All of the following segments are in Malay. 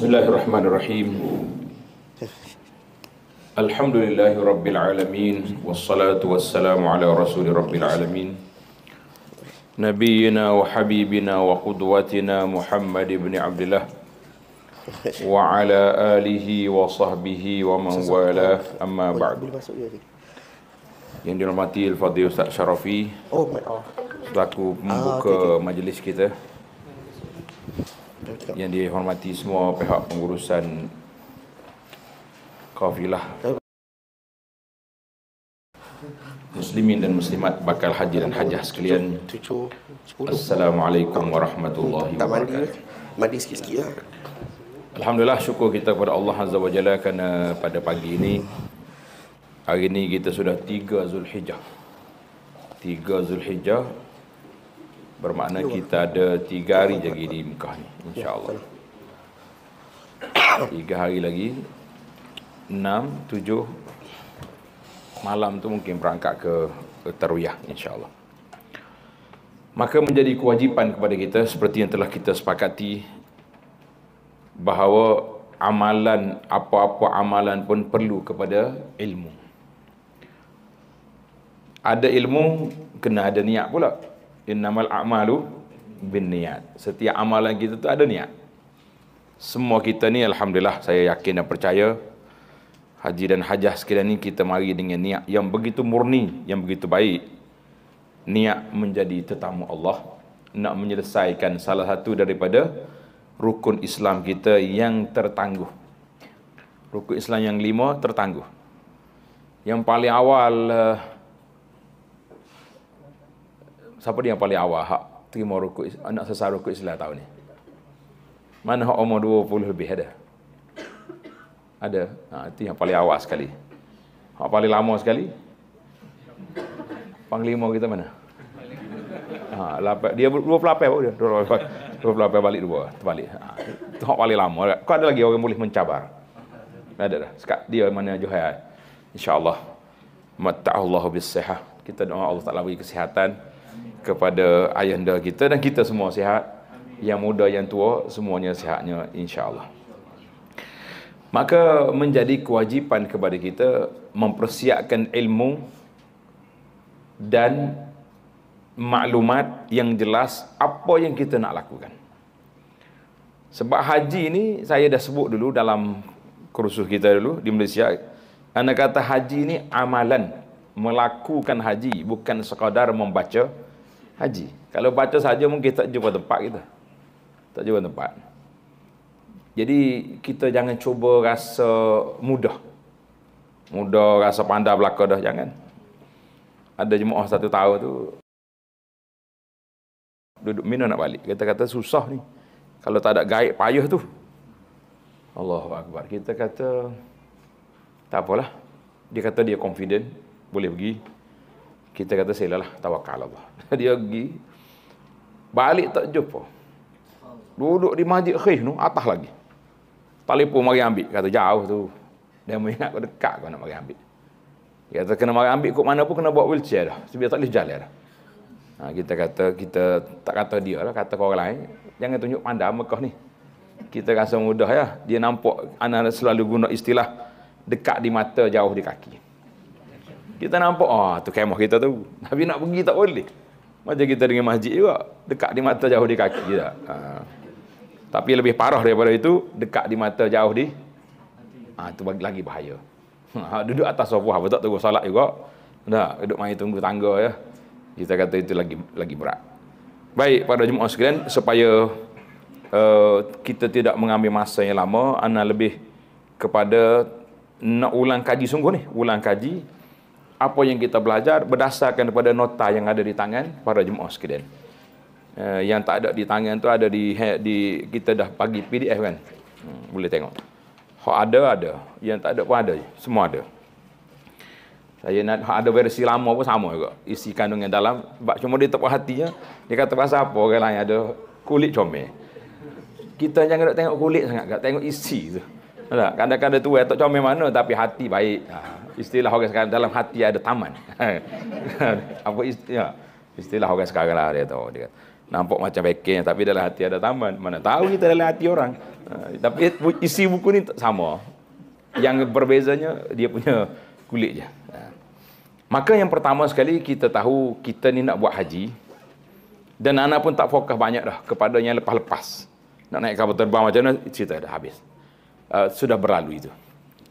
بسم الله الرحمن الرحيم الحمد لله رب العالمين والصلاة والسلام على رسول رب العالمين نبينا وحبيبنا وقدوتنا محمد بن عبد الله وعلى آله وصحبه ومن والاه أما بعد yang dihormati Al-Fadhil Ustaz Syarafi oh, selaku membuka ah, okay, okay. majlis kita Yang dihormati semua pihak pengurusan kafilah. Muslimin dan muslimat bakal haji dan hajah sekalian. Assalamualaikum warahmatullahi wabarakatuh. Lah. Alhamdulillah syukur kita kepada Allah Azza Wajalla Jalla kerana pada pagi ini hari ini kita sudah 3 Zulhijjah. 3 Zulhijjah Bermakna kita ada tiga hari lagi di Mekah ni. Ya, InsyaAllah. Tiga hari lagi. Enam, tujuh. Malam tu mungkin berangkat ke Teruyah insyaAllah. Maka menjadi kewajipan kepada kita seperti yang telah kita sepakati bahawa amalan apa-apa amalan pun perlu kepada ilmu. Ada ilmu kena ada niat pula innamal a'malu bin niat. Setiap amalan kita tu ada niat. Semua kita ni Alhamdulillah saya yakin dan percaya haji dan hajah sekalian ni kita mari dengan niat yang begitu murni, yang begitu baik. Niat menjadi tetamu Allah nak menyelesaikan salah satu daripada rukun Islam kita yang tertangguh. Rukun Islam yang lima tertangguh. Yang paling awal uh, siapa dia yang paling awal hak terima rukuk anak sesara rukuk Islam tahun ni? Mana hak umur 20 lebih ada? Ada. Ha, itu yang paling awal sekali. Hak paling lama sekali. Panglima kita mana? Ha, lapan, dia 28 baru dia. 28, 28 balik dua. Terbalik. Ha, itu hak paling lama. Kau ada lagi orang boleh mencabar? Ada dah. Sekat dia mana Johai. InsyaAllah. Mata'ahullahu bisihah. Kita doa Allah Ta'ala bagi Kesihatan kepada ayahanda kita dan kita semua sihat. Yang muda yang tua semuanya sihatnya insya-Allah. Maka menjadi kewajipan kepada kita mempersiapkan ilmu dan maklumat yang jelas apa yang kita nak lakukan. Sebab haji ini saya dah sebut dulu dalam kursus kita dulu di Malaysia. Anda kata haji ini amalan melakukan haji bukan sekadar membaca haji. Kalau baca saja mungkin tak jumpa tempat kita. Tak jumpa tempat. Jadi kita jangan cuba rasa mudah. Mudah rasa pandai belaka dah jangan. Ada jemaah satu tahun tu duduk minum nak balik. Kita kata susah ni. Kalau tak ada gaib payah tu. Allahu akbar. Kita kata tak apalah. Dia kata dia confident boleh pergi kita kata silalah tawakal Allah. Dia pergi balik tak jumpa. Duduk di masjid Khif tu atas lagi. Telefon mari ambil kata jauh tu. Dia mengingat kau dekat kau nak mari ambil. Dia kata kena mari ambil kok mana pun kena bawa wheelchair dah. Sebab tak boleh jalan dah. Ha, kita kata kita tak kata dia lah kata orang lain jangan tunjuk pandang Mekah ni. Kita rasa mudah ya. Dia nampak anak selalu guna istilah dekat di mata jauh di kaki. Kita nampak, ah oh, tu kemah kita tu. Tapi nak pergi tak boleh. Macam kita dengan masjid juga. Dekat di mata, jauh di kaki. Ha. Tapi lebih parah daripada itu, dekat di mata, jauh di... Ha, ah, itu lagi bahaya. Ha, duduk atas sofa, apa tak tunggu salat juga. Dah, duduk main tunggu tangga ya. Kita kata itu lagi lagi berat. Baik, pada jemaah sekalian, supaya uh, kita tidak mengambil masa yang lama, anak lebih kepada nak ulang kaji sungguh ni. Ulang kaji, apa yang kita belajar berdasarkan kepada nota yang ada di tangan para jemaah sekalian. Eh, yang tak ada di tangan tu ada di, ha- di kita dah bagi PDF kan. Hmm, boleh tengok. Hak ada ada, yang tak ada pun ada, semua ada. Saya nak hak ada versi lama pun sama juga. Isi kandungan dalam bab cuma dia tepat hatinya. Dia kata pasal apa orang lain ada kulit comel. Kita jangan nak tengok kulit sangat, tengok isi tu. Kadang-kadang tu tak comel mana tapi hati baik. Ha istilah orang sekarang dalam hati ada taman. Apa istilah? Ya, istilah orang sekarang lah dia tahu. Dia nampak macam bekeng tapi dalam hati ada taman. Mana tahu kita dalam hati orang. Eh, tapi isi buku ni sama. Yang berbezanya dia punya kulit je. Eh. Maka yang pertama sekali kita tahu kita ni nak buat haji. Dan anak pun tak fokus banyak dah kepada yang lepas-lepas. Nak naik kapal terbang macam mana, cerita dah habis. Uh, sudah berlalu itu.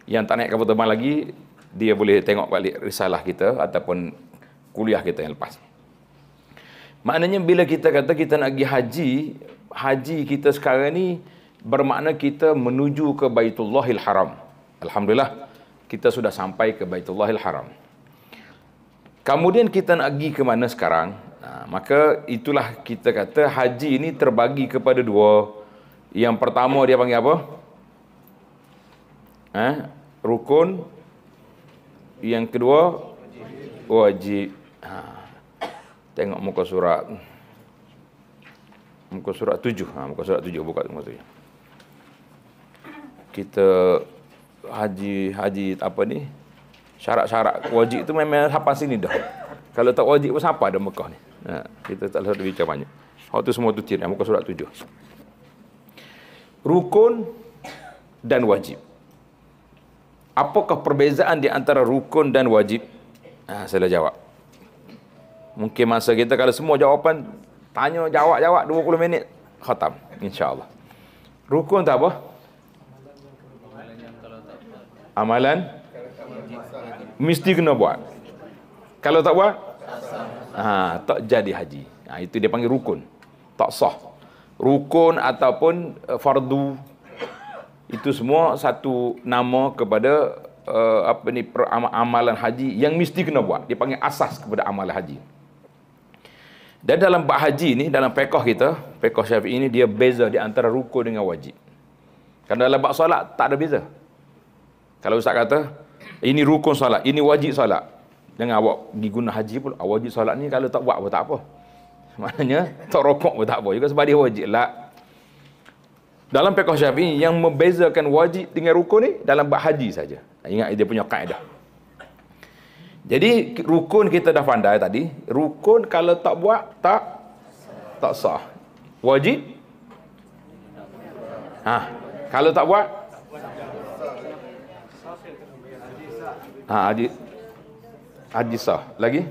Yang tak naik kapal terbang lagi, dia boleh tengok balik risalah kita ataupun kuliah kita yang lepas. Maknanya bila kita kata kita nak pergi haji, haji kita sekarang ni bermakna kita menuju ke Baitullahil Haram. Alhamdulillah kita sudah sampai ke Baitullahil Haram. Kemudian kita nak pergi ke mana sekarang? Nah, ha, maka itulah kita kata haji ini terbagi kepada dua. Yang pertama dia panggil apa? Eh, rukun yang kedua wajib. Ha. Tengok muka surat. Muka surat tujuh. Ha, muka surat tujuh. Buka muka tujuh. Kita haji, haji apa ni? Syarat-syarat wajib itu memang sampai sini dah. Kalau tak wajib pun siapa ada Mekah ni? Ha, kita tak boleh bincang banyak. Hal tu semua tu tiri. Ha, muka surat tujuh. Rukun dan wajib apakah perbezaan di antara rukun dan wajib? Ha, saya dah jawab. Mungkin masa kita kalau semua jawapan, tanya jawab-jawab 20 minit, khatam. InsyaAllah. Rukun tak apa? Amalan? Mesti kena buat. Kalau tak buat? Ha, tak jadi haji. Ha, itu dia panggil rukun. Tak sah. Rukun ataupun eh, fardu itu semua satu nama kepada uh, apa ni amalan haji yang mesti kena buat dipanggil asas kepada amalan haji dan dalam bab haji ni dalam fiqh kita fiqh syafi'i ni dia beza di antara rukun dengan wajib Kalau dalam bab solat tak ada beza kalau ustaz kata ini rukun solat ini wajib solat jangan awak pergi guna haji pun ah, wajib solat ni kalau tak buat pun tak apa maknanya tak rokok pun tak apa juga sebab dia wajib lah dalam fiqh Syafi'i yang membezakan wajib dengan rukun ni dalam bab haji saja. Ingat dia punya kaedah. Jadi rukun kita dah pandai tadi, rukun kalau tak buat tak tak sah. Wajib? Ha, kalau tak buat? Ha, haji haji sah. Lagi?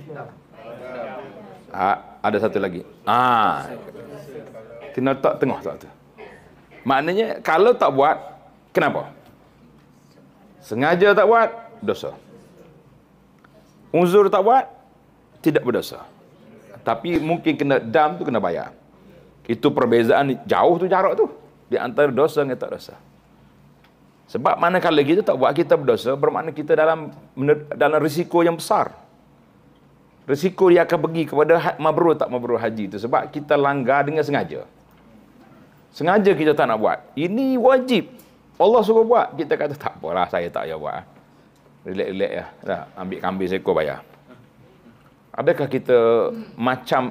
Ha, ada satu lagi. Ah. Ha. Kena tak tengah satu. Maknanya kalau tak buat, kenapa? Sengaja tak buat, dosa. Uzur tak buat, tidak berdosa. Tapi mungkin kena dam tu kena bayar. Itu perbezaan jauh tu jarak tu. Di antara dosa dengan tak dosa. Sebab mana kalau kita tak buat kita berdosa, bermakna kita dalam dalam risiko yang besar. Risiko dia akan pergi kepada ha-, mabrur tak mabrur haji itu. Sebab kita langgar dengan sengaja. Sengaja kita tak nak buat. Ini wajib. Allah suruh buat. Kita kata, tak apalah saya tak payah buat. Relak-relak ya. Lah. Dah, ambil kambing seekor bayar. Adakah kita hmm. macam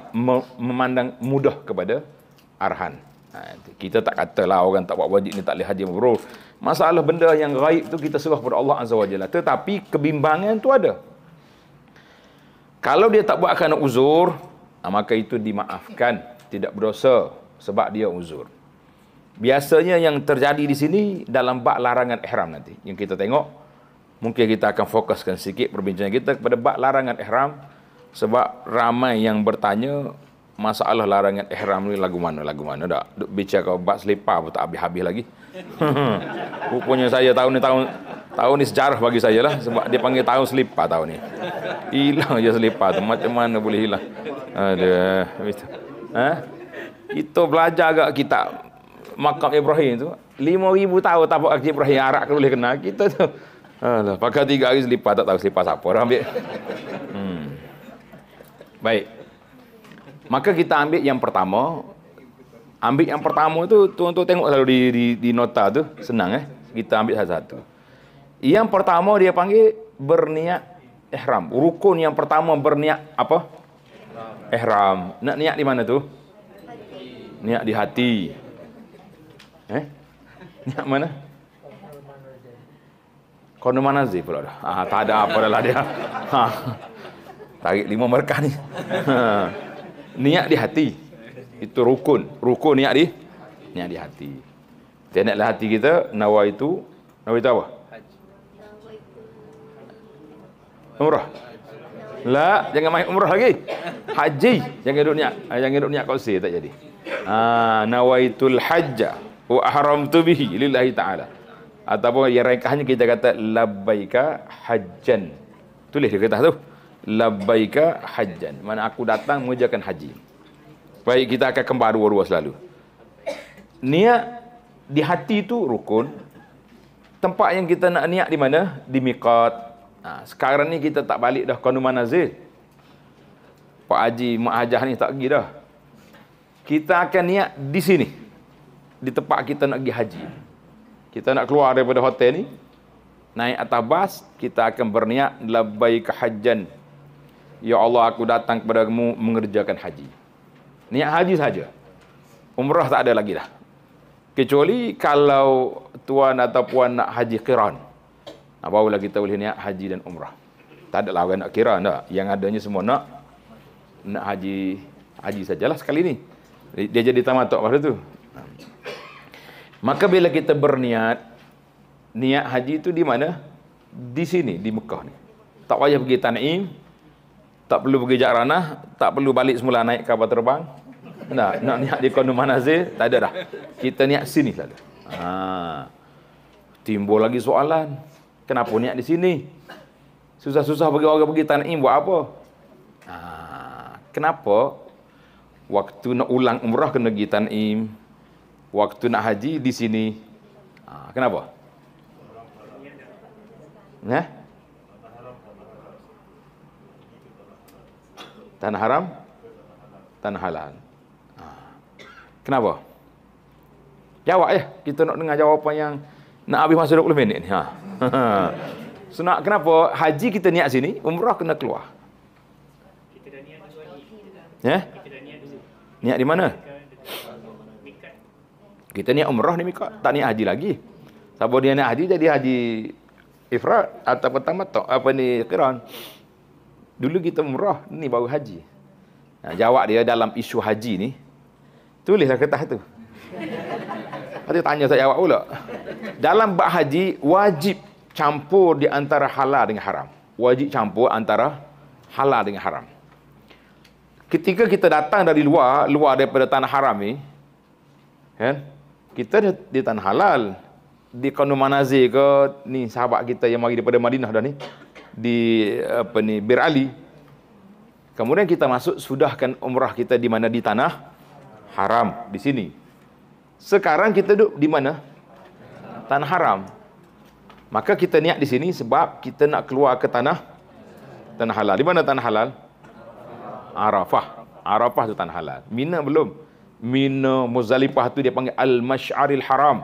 memandang mudah kepada arahan? Ha, kita tak katalah orang tak buat wajib ni tak boleh haji mabrur. Masalah benda yang gaib tu kita serah kepada Allah Azza wa Tetapi kebimbangan tu ada. Kalau dia tak buat kerana uzur, ah, maka itu dimaafkan. Tidak berdosa sebab dia uzur biasanya yang terjadi di sini dalam bak larangan ihram nanti yang kita tengok mungkin kita akan fokuskan sikit perbincangan kita kepada bak larangan ihram sebab ramai yang bertanya masalah larangan ihram ni lagu mana lagu mana dak duk bicara kau bak selipar pun tak habis-habis lagi rupanya saya tahun ni tahun tahun ni sejarah bagi saya lah sebab dia panggil tahun selipar tahun ni hilang je selipar tu macam mana boleh hilang ada ha? itu belajar agak kita makam Ibrahim tu 5000 tahun tak buat Haji Ibrahim arak kena boleh kenal kita tu Alah, pakai tiga hari selipas tak tahu selipas apa orang ambil hmm. baik maka kita ambil yang pertama ambil yang pertama tu tuan-tuan tengok selalu di, di, di nota tu senang eh kita ambil satu-satu yang pertama dia panggil berniat ihram rukun yang pertama berniat apa ihram nak niat di mana tu niat di hati Eh? nak mana? Corner mana Zee pula dah? Ha, tak ada apa dah lah dia. Ha. Tarik lima markah ni. Ha. Niat di hati. Itu rukun. Rukun niat di? Niat di hati. Tenetlah hati kita, nawa itu. Nawa itu apa? Umrah. La, jangan main umrah lagi. Haji. Jangan duduk niat. Ah, jangan duduk niat kau tak jadi. Ha, ah, nawaitul hajjah wa ahramtu bihi lillahi taala ataupun yang rekahnya kita kata labbaika hajjan tulis di kertas tu labbaika hajjan mana aku datang mengerjakan haji baik kita akan kembali dua-dua selalu niat di hati itu rukun tempat yang kita nak niat di mana di miqat ha, sekarang ni kita tak balik dah ke manazil Pak Haji Mak Hajah ni tak pergi dah kita akan niat di sini di tempat kita nak pergi haji. Kita nak keluar daripada hotel ni, naik atas bas, kita akan berniat labbaik hajjan. Ya Allah, aku datang kepadamu mengerjakan haji. Niat haji saja. Umrah tak ada lagi dah. Kecuali kalau tuan atau puan nak haji qiran. Nah, barulah kita boleh niat haji dan umrah. Tak ada lah orang nak kira dah. Yang adanya semua nak nak haji haji sajalah sekali ni. Dia jadi tamat tok pasal tu. Maka bila kita berniat, niat haji itu di mana? Di sini, di Mekah ni. Tak payah pergi Tan'im, tak perlu pergi Jakranah, tak perlu balik semula naik kapal terbang. Nah, nak niat di Kondom Manazir, tak ada dah. Kita niat sini lalu. Ha. Timbul lagi soalan. Kenapa niat di sini? Susah-susah bagi orang pergi Tan'im buat apa? Ha. Kenapa? Waktu nak ulang umrah kena pergi Tan'im, waktu nak haji di sini. Ha, kenapa? Nah? Tanah haram, tanah halal. Ha. Kenapa? Jawab ya. Kita nak dengar jawapan yang nak habis masa 20 minit ni. Ha. so nak kenapa haji kita niat sini, umrah kena keluar. Kita dah niat dua kali. Ya? Kita dah niat dulu. Niat di mana? Kita ni umrah ni mikot, tak ni haji lagi. Sabo dia ni haji jadi haji ifrat atau pertama tak apa ni kiran. Dulu kita umrah ni baru haji. Nah, jawab dia dalam isu haji ni tulislah kertas tu. Hati tanya saya jawab pula. Dalam bab haji wajib campur di antara halal dengan haram. Wajib campur antara halal dengan haram. Ketika kita datang dari luar, luar daripada tanah haram ni, kan? Ya, kita di tanah halal di kandung manazir ke ni sahabat kita yang mari daripada Madinah dah ni di apa ni Bir Ali kemudian kita masuk sudahkan umrah kita di mana di tanah haram di sini sekarang kita duduk di mana tanah haram maka kita niat di sini sebab kita nak keluar ke tanah tanah halal di mana tanah halal Arafah Arafah tu tanah halal Mina belum Mina Muzalifah tu dia panggil Al-Mash'aril Haram.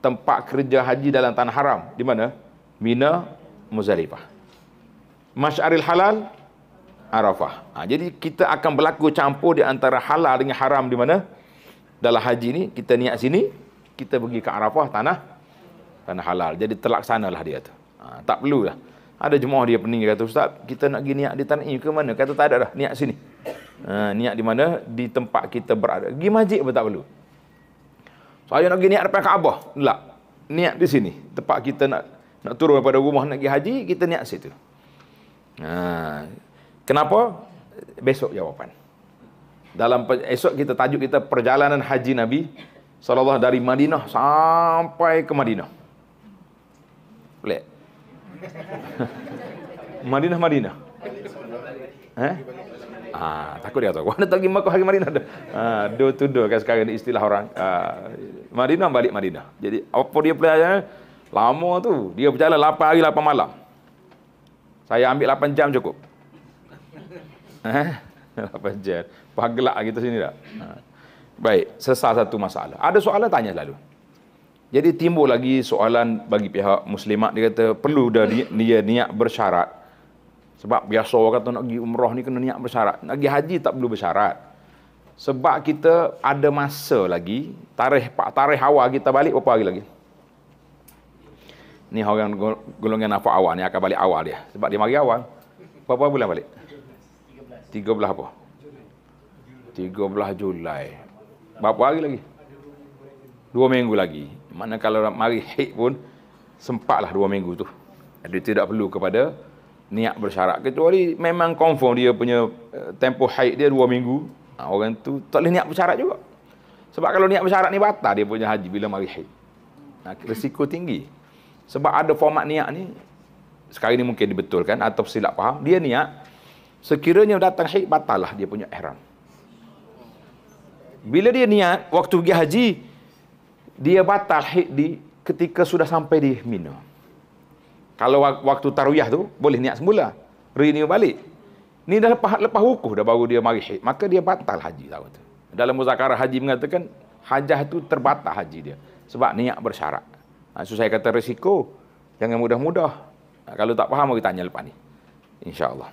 Tempat kerja haji dalam tanah haram. Di mana? Mina Muzalifah. Mash'aril Halal Arafah. Ha, jadi kita akan berlaku campur di antara halal dengan haram di mana? Dalam haji ni kita niat sini, kita pergi ke Arafah tanah tanah halal. Jadi terlaksanalah dia tu. Ha, tak perlulah. Ada jemaah dia pening dia kata, "Ustaz, kita nak pergi niat di tanah ini ke mana?" Kata tak ada dah, niat sini. Ha, niat di mana di tempat kita berada. Pergi masjid pun tak perlu. Saya nak pergi niat depan Kaabah. Tak. Niat di sini. Tempat kita nak nak turun daripada rumah nak pergi haji, kita niat situ. Ha. Kenapa? Besok jawapan. Dalam esok kita tajuk kita perjalanan haji Nabi sallallahu dari Madinah sampai ke Madinah. Boleh. Madinah Madinah. Eh? Ha, takut dia tahu. Mana nak gimana kau pergi Madinah tu? do, dia tuduh kan sekarang ni istilah orang. Ha, Madinah balik Madinah. Jadi apa dia pelajar? Lama tu. Dia berjalan 8 hari 8 malam. Saya ambil 8 jam cukup. Ha? Eh? 8 jam. Pagelak kita sini dah. Ha. Baik, selesai satu masalah. Ada soalan tanya lalu. Jadi timbul lagi soalan bagi pihak muslimat dia kata perlu dia niat bersyarat sebab biasa orang kata nak pergi umrah ni kena niat bersyarat. Nak pergi haji tak perlu bersyarat. Sebab kita ada masa lagi, tarikh pak tarikh awal kita balik berapa hari lagi? Ni orang golongan apa awal ni akan balik awal dia. Sebab dia mari awal. Berapa bulan balik? 13. 13 apa? 13 Julai. 13 Julai. Berapa hari lagi? Dua minggu lagi. Mana kalau mari hik pun sempatlah dua minggu tu. Jadi tidak perlu kepada niat bersyarat kecuali memang confirm dia punya eh, tempoh haid dia dua minggu ha, orang tu tak boleh niat bersyarat juga sebab kalau niat bersyarat ni batal dia punya haji bila mari haid ha, risiko tinggi sebab ada format niat ni sekali ni mungkin dibetulkan atau silap faham dia niat sekiranya datang haid batal lah dia punya ihram bila dia niat waktu pergi haji dia batal haid di ketika sudah sampai di Mina kalau waktu tarwiyah tu boleh niat semula renew balik ni dah lepas lepas wukuf dah baru dia mari haid maka dia batal haji tahu tu dalam muzakarah haji mengatakan hajah tu terbatal haji dia sebab niat bersyarat ha, so saya kata risiko jangan mudah-mudah ha, kalau tak faham mari tanya lepas ni Insya Allah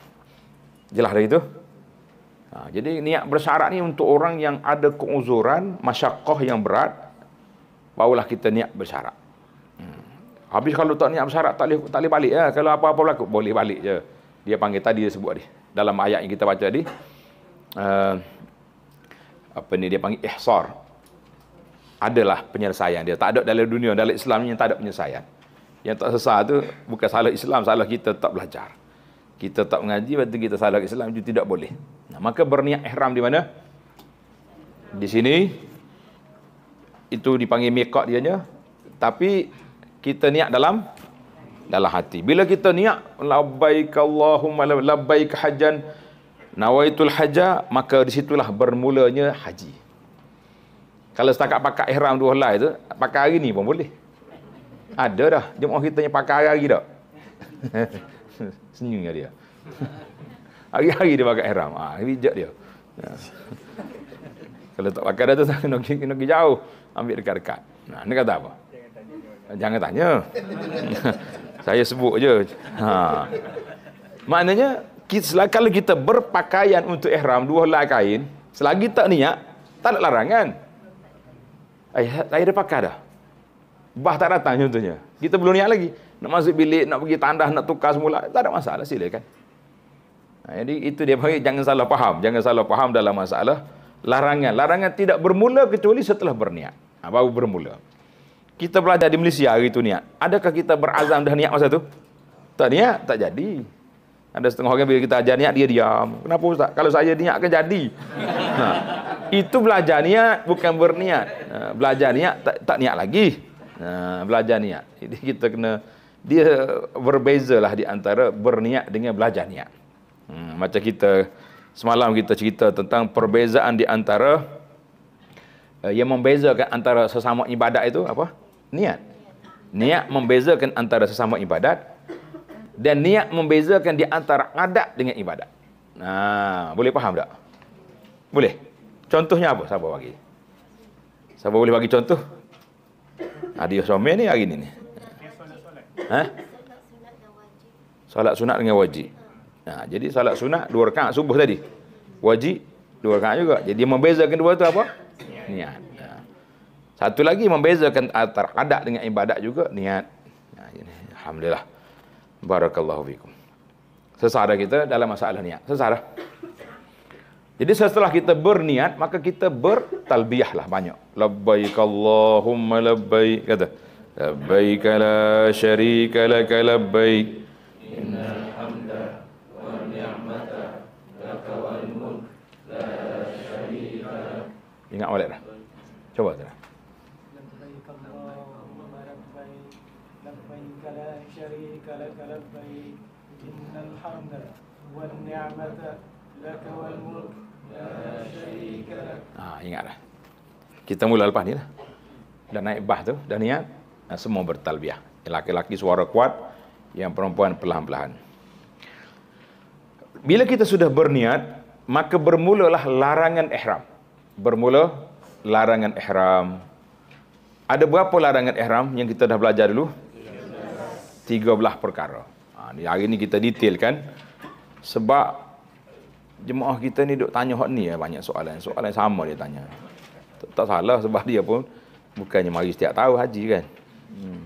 jelas dari itu ha, jadi niat bersyarat ni untuk orang yang ada keuzuran masyakoh yang berat barulah kita niat bersyarat Habis kalau tak niat bersyarat tak boleh tak boleh balik ya. Kalau apa-apa berlaku boleh balik je. Dia panggil tadi dia sebut tadi. Dalam ayat yang kita baca tadi uh, apa ni dia panggil ihsar. Adalah penyelesaian dia. Tak ada dalam dunia dalam Islam ni yang tak ada penyelesaian. Yang tak sesat tu bukan salah Islam, salah kita tak belajar. Kita tak mengaji waktu kita salah Islam itu tidak boleh. Nah, maka berniat ihram di mana? Di sini itu dipanggil mekak dia nya. Tapi kita niat dalam dalam hati. Bila kita niat labbaik Allahumma labbaik hajjan nawaitul hajja maka disitulah bermulanya haji. Kalau setakat pakai ihram dua helai tu, pakai hari ni pun boleh. Ada dah jemaah kita yang pakai hari-hari dah. Senyumnya dia. Hari-hari dia pakai ihram. Ah, ha, bijak dia. Ya. Kalau tak pakai dah tu, nak pergi jauh. Ambil dekat-dekat. Nah, ni kata apa? jangan tanya. Saya sebut je. Ha. Maknanya, kita, kalau kita berpakaian untuk ihram, dua helai kain, selagi tak niat, tak ada larangan. Eh, saya dah pakai dah. Bah tak datang contohnya. Kita belum niat lagi. Nak masuk bilik, nak pergi tandas, nak tukar semula. Tak ada masalah, silakan. Nah, ha, jadi itu dia bagi jangan salah faham. Jangan salah faham dalam masalah larangan. Larangan tidak bermula kecuali setelah berniat. Ha, baru bermula kita belajar di Malaysia hari itu niat. Adakah kita berazam dah niat masa tu? Tak niat, tak jadi. Ada setengah orang bila kita ajar niat, dia diam. Kenapa Ustaz? Kalau saya niat akan jadi. Nah, ha. itu belajar niat, bukan berniat. Nah, ha, belajar niat, tak, tak niat lagi. Nah, ha, belajar niat. Jadi kita kena, dia berbeza lah di antara berniat dengan belajar niat. Hmm, macam kita, semalam kita cerita tentang perbezaan di antara eh, yang membezakan antara sesama ibadat itu apa? niat. Niat membezakan antara sesama ibadat dan niat membezakan di antara adat dengan ibadat. Nah, boleh faham tak? Boleh. Contohnya apa? Siapa bagi? Siapa boleh bagi contoh? Adi Yusomir ni hari ni ni. Ha? Salat sunat dengan wajib. Nah, ha, jadi salat sunat dua rakaat subuh tadi. Wajib dua rakaat juga. Jadi membezakan dua tu apa? Niat. Satu lagi membezakan antara adat dengan ibadat juga niat. Ya, Alhamdulillah. Barakallahu fikum. Sesara kita dalam masalah niat. Sesara. Jadi setelah kita berniat, maka kita bertalbiyah lah banyak. Labbaik Allahumma labbaik. Kata. Labbaik la syarika laka labbaik. Ingat balik dah. Cuba tu الحمد والنعمة لك والملك لا شريك لك آه ha, ingat kita mula lepas ni lah dah naik bah tu dah niat dan semua bertalbiah laki-laki suara kuat yang perempuan perlahan-lahan bila kita sudah berniat maka bermulalah larangan ihram bermula larangan ihram ada berapa larangan ihram yang kita dah belajar dulu 13 perkara Ha, ni hari ni kita detail kan sebab jemaah kita ni duk tanya hak ni ya, banyak soalan soalan sama dia tanya tak, tak salah sebab dia pun bukannya mari setiap tahu haji kan hmm.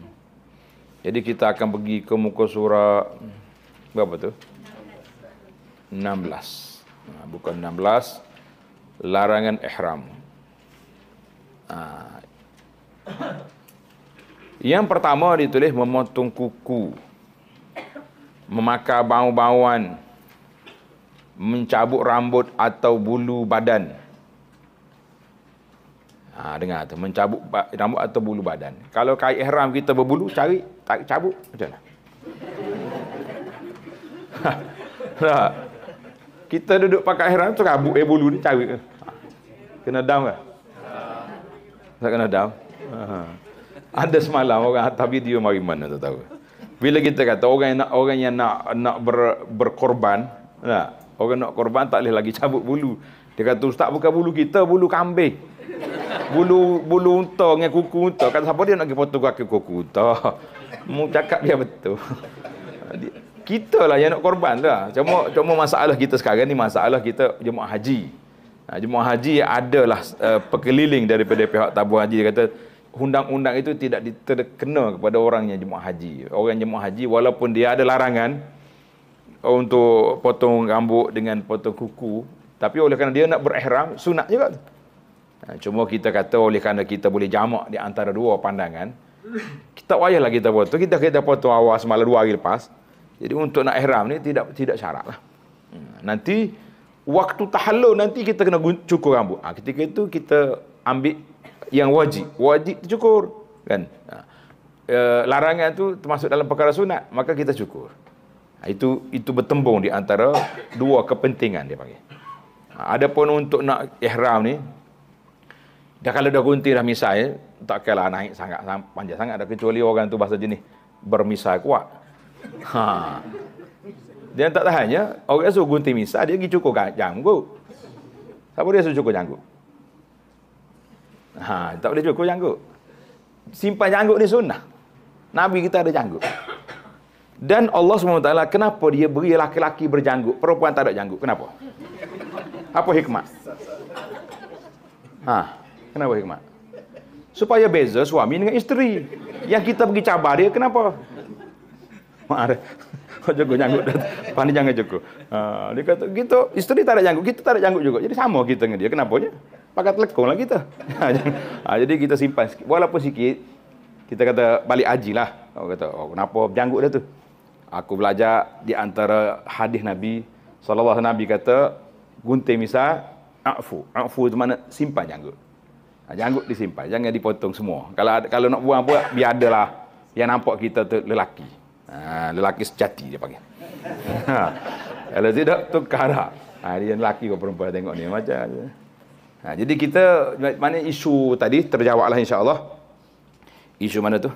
jadi kita akan pergi ke muka surat hmm, berapa tu 16 ha, bukan 16 larangan ihram ha. yang pertama ditulis memotong kuku Memakai bau-bauan, mencabut rambut atau bulu badan. Ha, dengar tu, mencabut rambut atau bulu badan. Kalau kait ihram kita berbulu, cari, tak cabut, macam mana? Ha, kita duduk pakai ihram tu rabuk eh bulu ni cari ke? Kena down ke? Tak kena down. Ha. ha. Ada semalam orang hantar video mari mana tak tahu bila kita kata orang yang nak orang yang nak nak ber, berkorban nah, ha, orang nak korban tak boleh lagi cabut bulu dia kata ustaz bukan bulu kita bulu kambing bulu bulu unta dengan kuku unta kata siapa dia nak pergi potong kaki kuku unta mu cakap dia betul kita lah yang nak korban lah cuma cuma masalah kita sekarang ni masalah kita jemaah haji ha, jemaah haji adalah uh, pekeliling daripada pihak tabung haji dia kata undang-undang itu tidak terkena kepada orang yang jemaah haji. Orang jemaah haji walaupun dia ada larangan untuk potong rambut dengan potong kuku, tapi oleh kerana dia nak berihram, sunat juga. Ha, cuma kita kata oleh kerana kita boleh jamak di antara dua pandangan, kita lagi kita potong. Kita kita potong awal semalam dua hari lepas. Jadi untuk nak ihram ni tidak tidak syaratlah. Hmm, nanti waktu tahallul nanti kita kena cukur rambut. Ha, ketika itu kita ambil yang wajib. Wajib itu cukur. Kan? E, larangan itu termasuk dalam perkara sunat. Maka kita cukur. Ha, itu itu bertembung di antara dua kepentingan dia panggil. Ha, adapun untuk nak ihram ni, dah kalau dah gunting dah misai, tak kira naik sangat, panjang sangat. Ada kecuali orang tu bahasa jenis bermisai kuat. Ha. Dia tak tahannya, orang suruh gunting misai, dia pergi cukur janggut. Siapa dia suruh cukur janggut? Ha, tak boleh cukur janggut. Simpan janggut ni sunnah. Nabi kita ada janggut. Dan Allah SWT, kenapa dia beri laki-laki berjanggut? Perempuan tak ada janggut. Kenapa? Apa hikmat? Ha, kenapa hikmat? Supaya beza suami dengan isteri. Yang kita pergi cabar dia, kenapa? Maaf. Kau cukup janggut. Pandi jangan cukup. Ha, dia kata, gitu. Isteri tak ada janggut. Kita tak ada janggut juga. Jadi sama kita dengan dia. Kenapa? Kenapa? Pakat telekong lah kita. Ha, ha, jadi kita simpan sikit. Walaupun sikit, kita kata balik haji lah. Orang kata, oh, kenapa janggut dia tu? Aku belajar di antara hadis Nabi. SAW Nabi kata, gunting misal, a'fu. A'fu itu mana? Simpan janggut. Ha, janggut disimpan. Jangan dipotong semua. Kalau kalau nak buang pun, biar adalah yang nampak kita tu lelaki. Ha, lelaki sejati dia panggil. Ha. Kalau tidak, tu lah. Ha, dia lelaki kau perempuan tengok ni. Macam. Ha, jadi kita mana isu tadi terjawablah insya-Allah. Isu mana tu?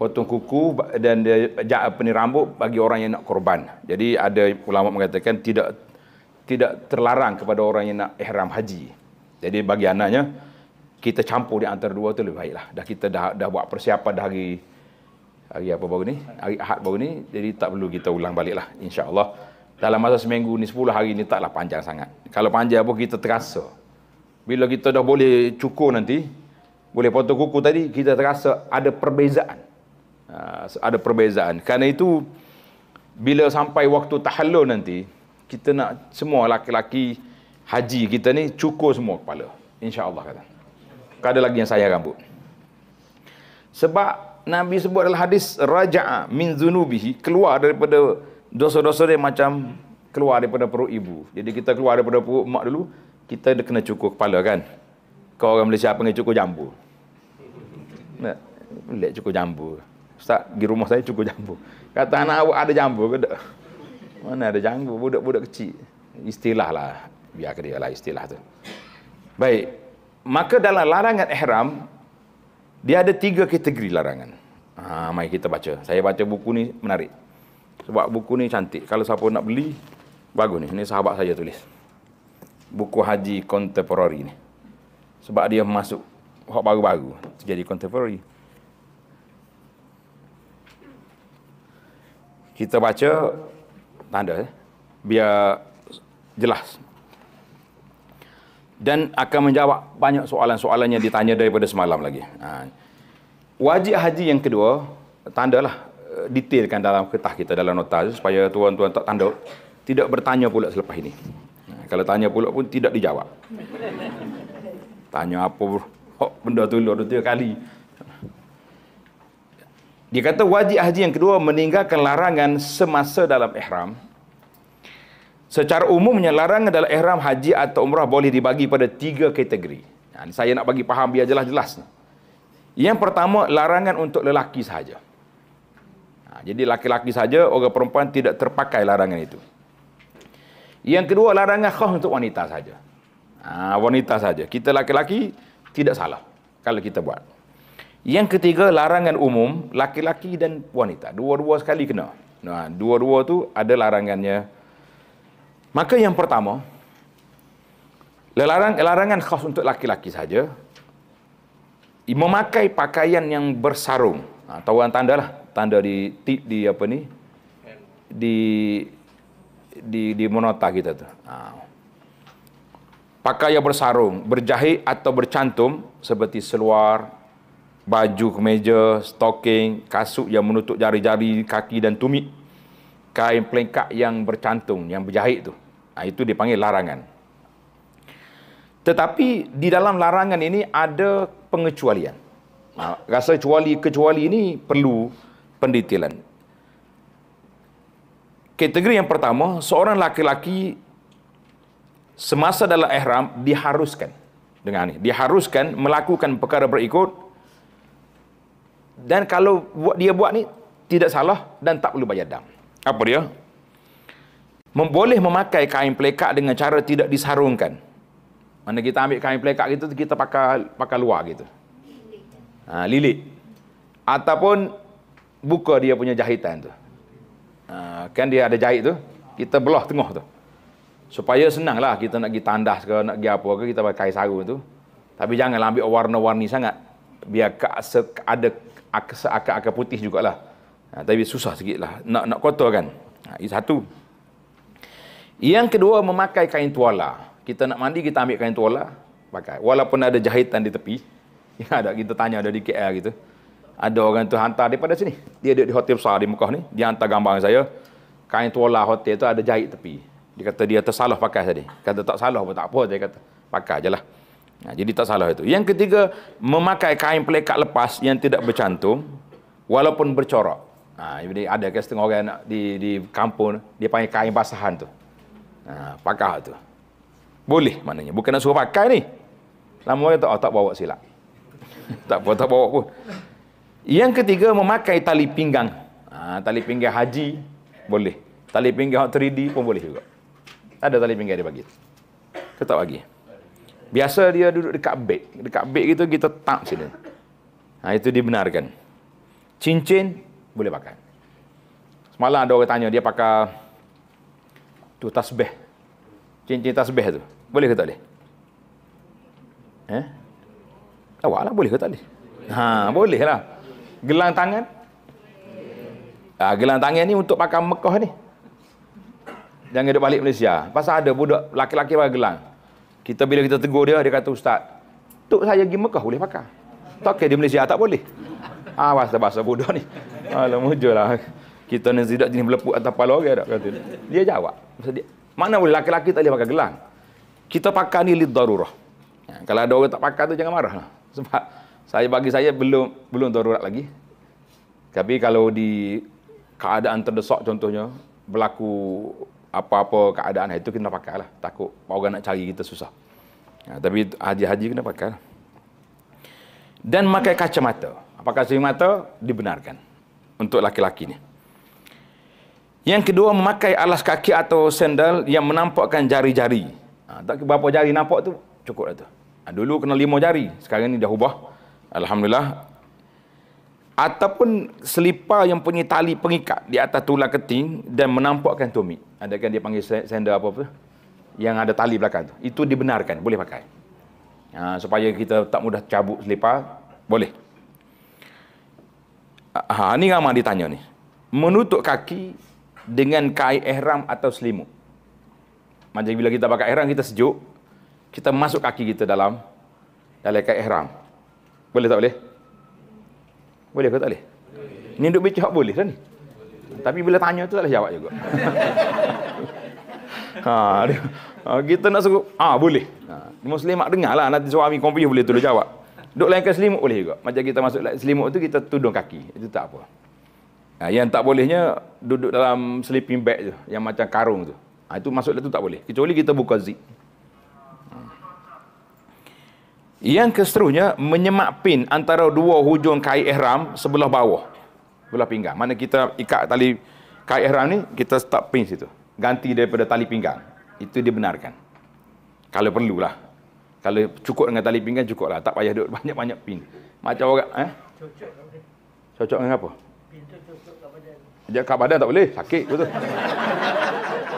Potong kuku dan dia apa ni rambut bagi orang yang nak korban. Jadi ada ulama mengatakan tidak tidak terlarang kepada orang yang nak ihram haji. Jadi bagi anaknya kita campur di antara dua tu lebih baiklah. Dah kita dah dah buat persiapan dah hari hari apa baru ni? Hari Ahad baru ni. Jadi tak perlu kita ulang baliklah insya-Allah dalam masa seminggu ni, sepuluh hari ni taklah panjang sangat. Kalau panjang pun kita terasa. Bila kita dah boleh cukur nanti, boleh potong kuku tadi, kita terasa ada perbezaan. Ha, ada perbezaan. Kerana itu, bila sampai waktu tahallul nanti, kita nak semua laki-laki haji kita ni cukur semua kepala. Allah kata. Tak ada lagi yang saya rambut. Sebab Nabi sebut dalam hadis, Raja'a min zunubihi, keluar daripada dosa-dosa dia macam keluar daripada perut ibu. Jadi kita keluar daripada perut mak dulu, kita dah kena cukur kepala kan. Kau orang Malaysia panggil cukur jambu. Nak boleh cukur jambu. Ustaz, di rumah saya cukur jambu. Kata anak awak ada jambu ke tak? Mana ada jambu budak-budak kecil. Istilah lah. Biar ke dia lah istilah tu. Baik. Maka dalam larangan ihram, dia ada tiga kategori larangan. Ha, mari kita baca. Saya baca buku ni menarik. Sebab buku ni cantik. Kalau siapa nak beli, bagus ni. Ini sahabat saya tulis. Buku haji contemporary ni. Sebab dia masuk hak baru-baru. Jadi contemporary. Kita baca, tanda eh? Biar jelas. Dan akan menjawab banyak soalan-soalan yang ditanya daripada semalam lagi. Ha. Wajib haji yang kedua, tanda lah detailkan dalam kertas kita dalam nota itu supaya tuan-tuan tak tanda, tidak bertanya pula selepas ini kalau tanya pula pun tidak dijawab tanya apa oh, benda tu lu dua kali dia kata wajib haji yang kedua meninggalkan larangan semasa dalam ihram secara umumnya larangan dalam ihram haji atau umrah boleh dibagi pada tiga kategori nah, saya nak bagi faham biar jelas-jelas yang pertama larangan untuk lelaki sahaja jadi laki-laki saja, orang perempuan tidak terpakai larangan itu. Yang kedua, larangan khas untuk wanita saja. Ha, wanita saja. Kita laki-laki tidak salah kalau kita buat. Yang ketiga, larangan umum laki-laki dan wanita. Dua-dua sekali kena. Nah, dua-dua tu ada larangannya. Maka yang pertama, larangan larangan khas untuk laki-laki saja. Memakai pakaian yang bersarung. Ha, tahu orang tanda lah, tanda di di, di apa ni di di di monota kita tu. Ha. Pakai yang bersarung, berjahit atau bercantum seperti seluar, baju kemeja, stoking, kasut yang menutup jari-jari kaki dan tumit. Kain pelengkap yang bercantum, yang berjahit tu. Ha, itu dipanggil larangan. Tetapi di dalam larangan ini ada pengecualian. Ha, rasa kecuali kecuali ini perlu pendetailan. Kategori yang pertama, seorang laki-laki semasa dalam ihram diharuskan dengan ini, diharuskan melakukan perkara berikut dan kalau buat dia buat ni tidak salah dan tak perlu bayar dam. Apa dia? Memboleh memakai kain pelekat dengan cara tidak disarungkan. Mana kita ambil kain pelekat itu kita pakai pakai luar gitu. Ha, lilit. Ataupun buka dia punya jahitan tu. Ha, kan dia ada jahit tu, kita belah tengah tu. Supaya senang lah kita nak pergi tandas ke, nak pergi apa ke, kita pakai kain sarung tu. Tapi jangan ambil warna-warni sangat. Biar ke, se, ada seakan-akan putih jugalah. Ha, tapi susah sikit lah. Nak, nak kotor kan? Ha, itu satu. Yang kedua, memakai kain tuala. Kita nak mandi, kita ambil kain tuala. Pakai. Walaupun ada jahitan di tepi. Ya, ada, kita tanya ada di KL gitu ada orang tu hantar daripada sini. Dia duduk di hotel besar di Mekah ni. Dia hantar gambar dengan saya. Kain tuala hotel tu ada jahit tepi. Dia kata dia tersalah pakai tadi. Kata tak salah pun tak apa. Dia kata pakai je lah. Nah, jadi tak salah itu. Yang ketiga, memakai kain pelekat lepas yang tidak bercantum. Walaupun bercorak. Ha, jadi ada kes tengok orang di, di kampung. Dia panggil kain basahan tu. Ha, pakai tu. Boleh maknanya. Bukan nak suruh pakai ni. Lama orang tak, oh, tak bawa silap. tak apa, tak bawa pun. Yang ketiga memakai tali pinggang. Ha, tali pinggang haji boleh. Tali pinggang 3D pun boleh juga. Ada tali pinggang dia bagi. Tetap bagi. Biasa dia duduk dekat beg. Dekat beg gitu kita tak sini. Ha, itu dibenarkan. Cincin boleh pakai. Semalam ada orang tanya dia pakai tu tasbih. Cincin tasbih tu. Boleh ke tak boleh? Eh? Awaklah boleh ke tak boleh? Ha, boleh lah gelang tangan ha, gelang tangan ni untuk pakai Mekah ni jangan duduk balik Malaysia pasal ada budak laki-laki pakai gelang kita bila kita tegur dia dia kata ustaz tok saya pergi Mekah boleh pakai tak okay, di Malaysia tak boleh Ah, ha, bahasa budak ni alam lah kita ni tidak jenis melepuk atas kepala orang tak kata dia jawab dia, mana boleh laki-laki tak boleh pakai gelang kita pakai ni lid darurah ya, kalau ada orang tak pakai tu jangan marah lah. sebab saya bagi saya belum belum darurat lagi. Tapi kalau di keadaan terdesak contohnya berlaku apa-apa keadaan itu kena pakailah Takut orang nak cari kita susah. Ya, tapi haji-haji kena pakai lah. Dan pakai kacamata. Apakah kacamata mata dibenarkan untuk laki-laki ni. Yang kedua memakai alas kaki atau sandal yang menampakkan jari-jari. Ha, tak berapa jari nampak tu cukup lah tu. Ha, dulu kena lima jari. Sekarang ni dah ubah. Alhamdulillah ataupun selipar yang punya tali pengikat di atas tulang keting dan menampakkan tumit. Adakah dia panggil sender apa-apa? Yang ada tali belakang tu. Itu dibenarkan, boleh pakai. Ha, supaya kita tak mudah cabut selipar, boleh. Ha, ha, ni ramai ditanya ni. Menutup kaki dengan kain ihram atau selimut. Macam bila kita pakai ihram kita sejuk, kita masuk kaki kita dalam dalam kain ihram. Boleh tak boleh? Boleh ke tak boleh? Ni duduk bicak boleh lah ni. Tapi bila tanya tu tak boleh jawab juga. ha, dia, ha, kita nak suruh, ah ha, boleh. Ha, Muslim mak dengar lah, nanti suami kompi boleh tu jawab. Duduk lain ke selimut boleh juga. Macam kita masuk selimut tu, kita tudung kaki. Itu tak apa. Ha, yang tak bolehnya, duduk dalam sleeping bag tu. Yang macam karung tu. Ha, itu masuk tu tak boleh. Kecuali kita buka zip. Yang keseterusnya menyemak pin antara dua hujung kain ihram sebelah bawah sebelah pinggang. Mana kita ikat tali kain ihram ni, kita stop pin situ. Ganti daripada tali pinggang. Itu dibenarkan. Kalau perlulah. Kalau cukup dengan tali pinggang cukuplah, tak payah duduk banyak-banyak pin. Macam orang eh? Cocok Cocok dengan apa? Pin tu cocok kat badan. tak boleh, sakit betul.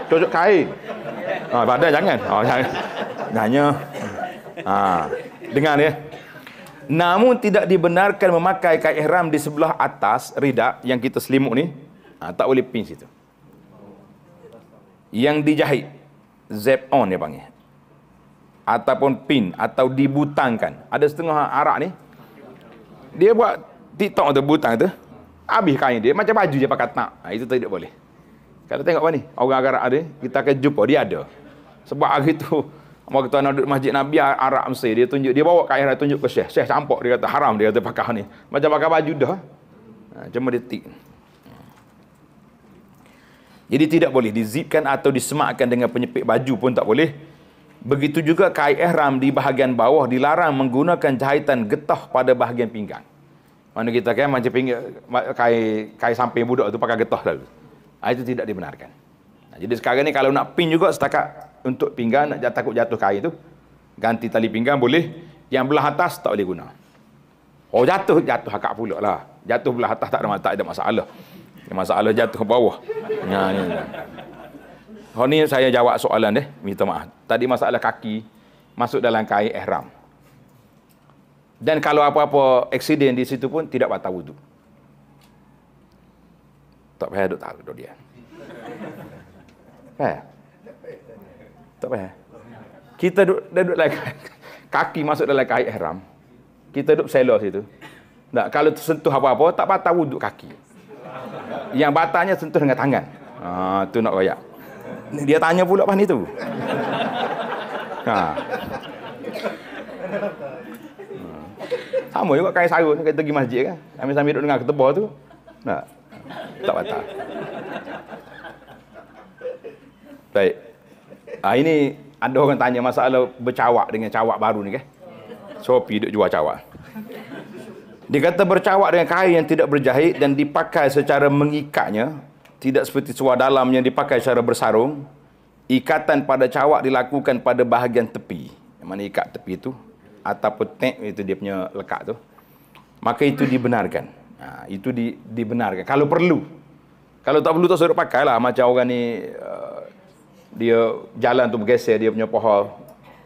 cocok kain. Ha, badan jangan. Ha, jangan. Nanya. Ah. Dengar ya. Namun tidak dibenarkan memakai kain ihram di sebelah atas ridak yang kita selimut ni. Ha, tak boleh pin situ. Yang dijahit. Zap on dia panggil. Ataupun pin atau dibutangkan. Ada setengah arak ni. Dia buat TikTok tu butang tu. Habis kain dia. Macam baju je pakai tak. Ha, itu tidak boleh. Kalau tengok apa ni. Orang agak ada. Kita akan jumpa. Dia ada. Sebab hari tu Orang kata nak duduk masjid Nabi Arab Mesir. Dia tunjuk, dia bawa kain tunjuk ke Syekh. Syekh campur. Dia kata haram. Dia kata pakai ni. Macam pakai baju dah. Ha, cuma dia tik. Jadi tidak boleh dizipkan atau disemakkan dengan penyepit baju pun tak boleh. Begitu juga kain ihram di bahagian bawah dilarang menggunakan jahitan getah pada bahagian pinggang. Mana kita kan macam pinggir, kain, kain samping budak tu pakai getah lalu. Ha, itu tidak dibenarkan. Ha, jadi sekarang ni kalau nak pin juga setakat untuk pinggan nak takut jatuh kain tu. Ganti tali pinggan boleh. Yang belah atas tak boleh guna. Oh jatuh, jatuh akak pula lah. Jatuh belah atas tak ada, tak ada masalah. Masalah jatuh ke bawah. Ya, ya, ya. Oh ni saya jawab soalan deh. Minta maaf. Tadi masalah kaki masuk dalam kain ihram. Dan kalau apa-apa eksiden di situ pun tidak batal wudu. Tak payah duduk tahu dia. Eh. Tak payah. Kita duduk, dia duduk dalam kaki masuk dalam kaki ihram. Kita duduk selo situ. Tak, kalau tersentuh apa-apa, tak patah wuduk kaki. Yang batanya sentuh dengan tangan. Ha, tu nak royak. Dia tanya pula pas ni tu. Ha. Sama juga kain sarung kita pergi masjid kan. Ambil sambil duduk dengar ketebah tu. Tak. Tak patah. Baik. Ah ini ada orang tanya masalah bercawak dengan cawak baru ni ke? Sopi duk jual cawak. Dia kata bercawak dengan kain yang tidak berjahit dan dipakai secara mengikatnya, tidak seperti suar dalam yang dipakai secara bersarung. Ikatan pada cawak dilakukan pada bahagian tepi. Yang mana ikat tepi itu ataupun tek itu dia punya lekat tu. Maka itu dibenarkan. Ha, itu di, dibenarkan. Kalau perlu. Kalau tak perlu tak suruh pakai lah. Macam orang ni eh, dia jalan tu bergeser dia punya pohon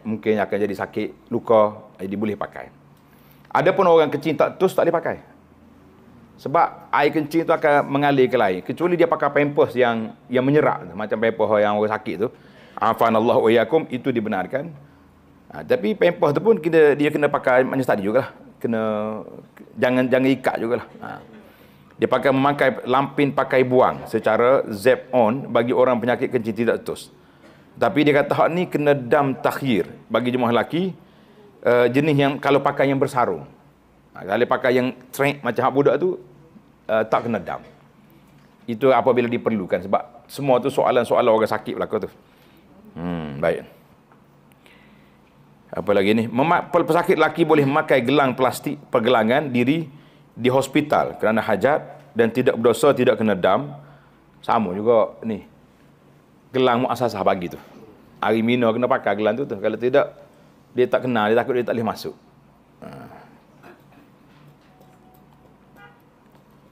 mungkin akan jadi sakit luka jadi eh, boleh pakai ada pun orang kencing tak terus tak boleh pakai sebab air kencing tu akan mengalir ke lain kecuali dia pakai pampers yang yang menyerap macam pampers yang orang sakit tu afanallahu iyakum itu dibenarkan ha, tapi pampers tu pun kita dia kena pakai macam tadi jugalah kena jangan jangan ikat jugalah ha. dia pakai memakai lampin pakai buang secara zap on bagi orang penyakit kencing tidak terus tapi dia kata hak ni kena dam takhir bagi jemaah lelaki uh, jenis yang kalau pakai yang bersarung. Ha, kalau pakai yang trek macam hak budak tu uh, tak kena dam. Itu apabila diperlukan sebab semua tu soalan-soalan orang sakit belaka tu. Hmm, baik. Apa lagi ni? Memak pesakit lelaki boleh memakai gelang plastik pergelangan diri di hospital kerana hajat dan tidak berdosa tidak kena dam. Sama juga ni. Gelang muasasah bagi tu hari Mina kena pakai gelang tu, tu. Kalau tidak, dia tak kenal, dia takut dia tak boleh masuk. Ha.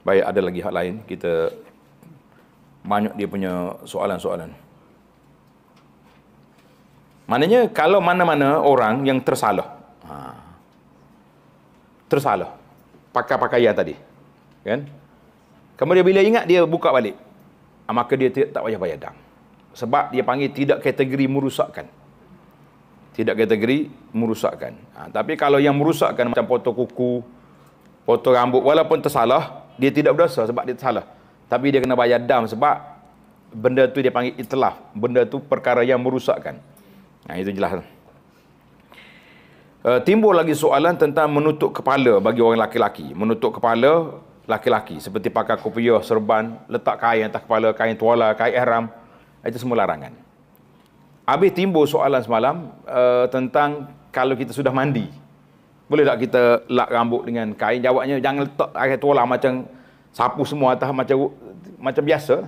Baik, ada lagi hak lain. Kita banyak dia punya soalan-soalan. Maknanya kalau mana-mana orang yang tersalah. Ha, tersalah. Pakai pakaian tadi. Kan? Kemudian bila ingat dia buka balik. Ah, maka dia tak payah bayar dam sebab dia panggil tidak kategori merusakkan tidak kategori merusakkan ha, tapi kalau yang merusakkan macam potong kuku potong rambut walaupun tersalah dia tidak berdosa sebab dia tersalah tapi dia kena bayar dam sebab benda tu dia panggil itlaf benda tu perkara yang merusakkan nah ha, itu jelas Uh, timbul lagi soalan tentang menutup kepala bagi orang laki-laki. Menutup kepala laki-laki seperti pakai kopiah, serban, letak kain atas kepala, kain tuala, kain ihram itu semua larangan. Habis timbul soalan semalam uh, tentang kalau kita sudah mandi, boleh tak kita lak rambut dengan kain? Jawabnya jangan letak air tuala macam sapu semua atas macam macam biasa.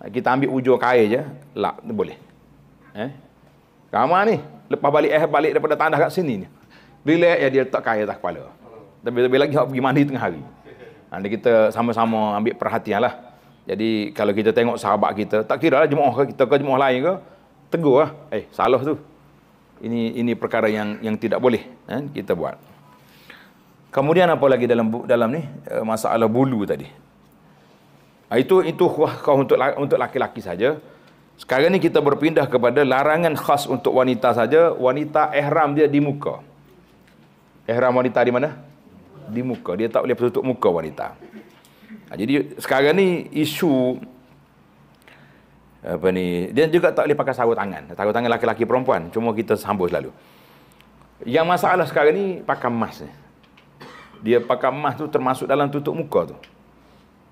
Kita ambil ujung kain je, lak boleh. Eh? Ramai ni, lepas balik eh balik daripada tanah kat sini ni. bila ya dia letak kain atas kepala. Tapi lebih lagi nak pergi mandi tengah hari. Nanti kita sama-sama ambil perhatianlah. lah. Jadi kalau kita tengok sahabat kita, tak kira lah jemaah ke kita ke jemaah lain ke, tegur lah. Eh, salah tu. Ini ini perkara yang yang tidak boleh eh, kita buat. Kemudian apa lagi dalam dalam ni eh, masalah bulu tadi. Ha, itu itu kau untuk untuk laki-laki saja. Sekarang ni kita berpindah kepada larangan khas untuk wanita saja, wanita ihram dia di muka. Ihram wanita di mana? Di muka. Dia tak boleh tutup muka wanita. Ha, jadi sekarang ni isu apa ni dia juga tak boleh pakai sarung tangan sarung tangan laki-laki perempuan cuma kita sambung selalu yang masalah sekarang ni pakai emas dia pakai emas tu termasuk dalam tutup muka tu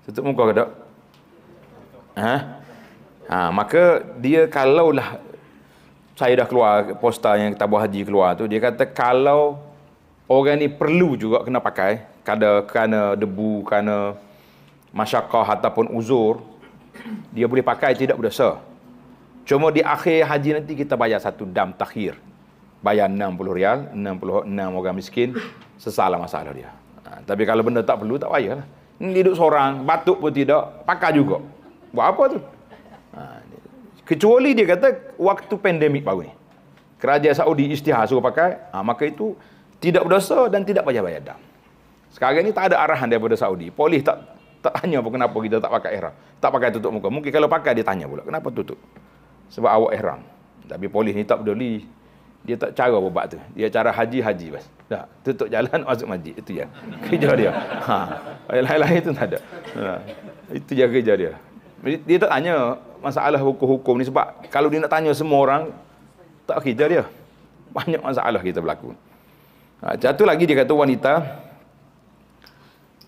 tutup muka ke tak? Ha? ha? maka dia kalaulah saya dah keluar poster yang buat haji keluar tu dia kata kalau orang ni perlu juga kena pakai kada kerana debu kerana masyakah ataupun uzur dia boleh pakai tidak berdosa cuma di akhir haji nanti kita bayar satu dam takhir bayar 60 rial 66 orang miskin sesalah masalah dia ha, tapi kalau benda tak perlu tak payahlah duduk seorang batuk pun tidak pakai juga buat apa tu ha, kecuali dia kata waktu pandemik baru ni kerajaan Saudi istihar suruh pakai ha, maka itu tidak berdosa dan tidak payah bayar dam sekarang ni tak ada arahan daripada Saudi polis tak tak tanya apa kenapa kita tak pakai ihram. Tak pakai tutup muka. Mungkin kalau pakai dia tanya pula kenapa tutup. Sebab awak ihram. Tapi polis ni tak peduli. Dia tak cara bubat tu. Dia cara haji-haji bas. Tak, tutup jalan masuk masjid itu ya. Kerja dia. Ha. Lain-lain itu tak ada. Ha. Itu je kerja dia. Dia tak tanya masalah hukum-hukum ni sebab kalau dia nak tanya semua orang tak kerja dia. Banyak masalah kita berlaku. Ha, jatuh lagi dia kata wanita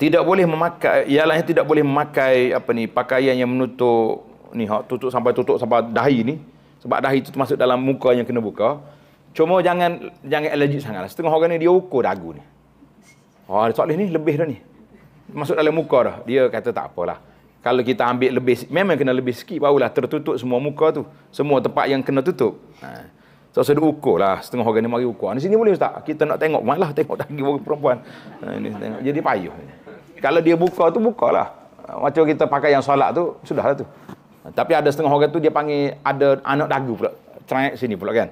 tidak boleh memakai ialah yang tidak boleh memakai apa ni pakaian yang menutup ni hak tutup sampai tutup sampai dahi ni sebab dahi tu termasuk dalam muka yang kena buka. Cuma jangan jangan alergi sangatlah. Setengah orang ni dia ukur dagu ni. Ha oh, soal ni lebih dah ni. Masuk dalam muka dah. Dia kata tak apalah. Kalau kita ambil lebih memang kena lebih sikit barulah tertutup semua muka tu. Semua tempat yang kena tutup. Ha. So saya so, ukur lah setengah orang ni mari ukur. Di sini boleh tak? Kita nak tengok malah tengok daging orang perempuan. Ha, ini tengok. Jadi payuh. Ha kalau dia buka tu bukalah. Macam kita pakai yang solat tu sudahlah tu. Tapi ada setengah orang tu dia panggil ada anak dagu pula. Cerai sini pula kan.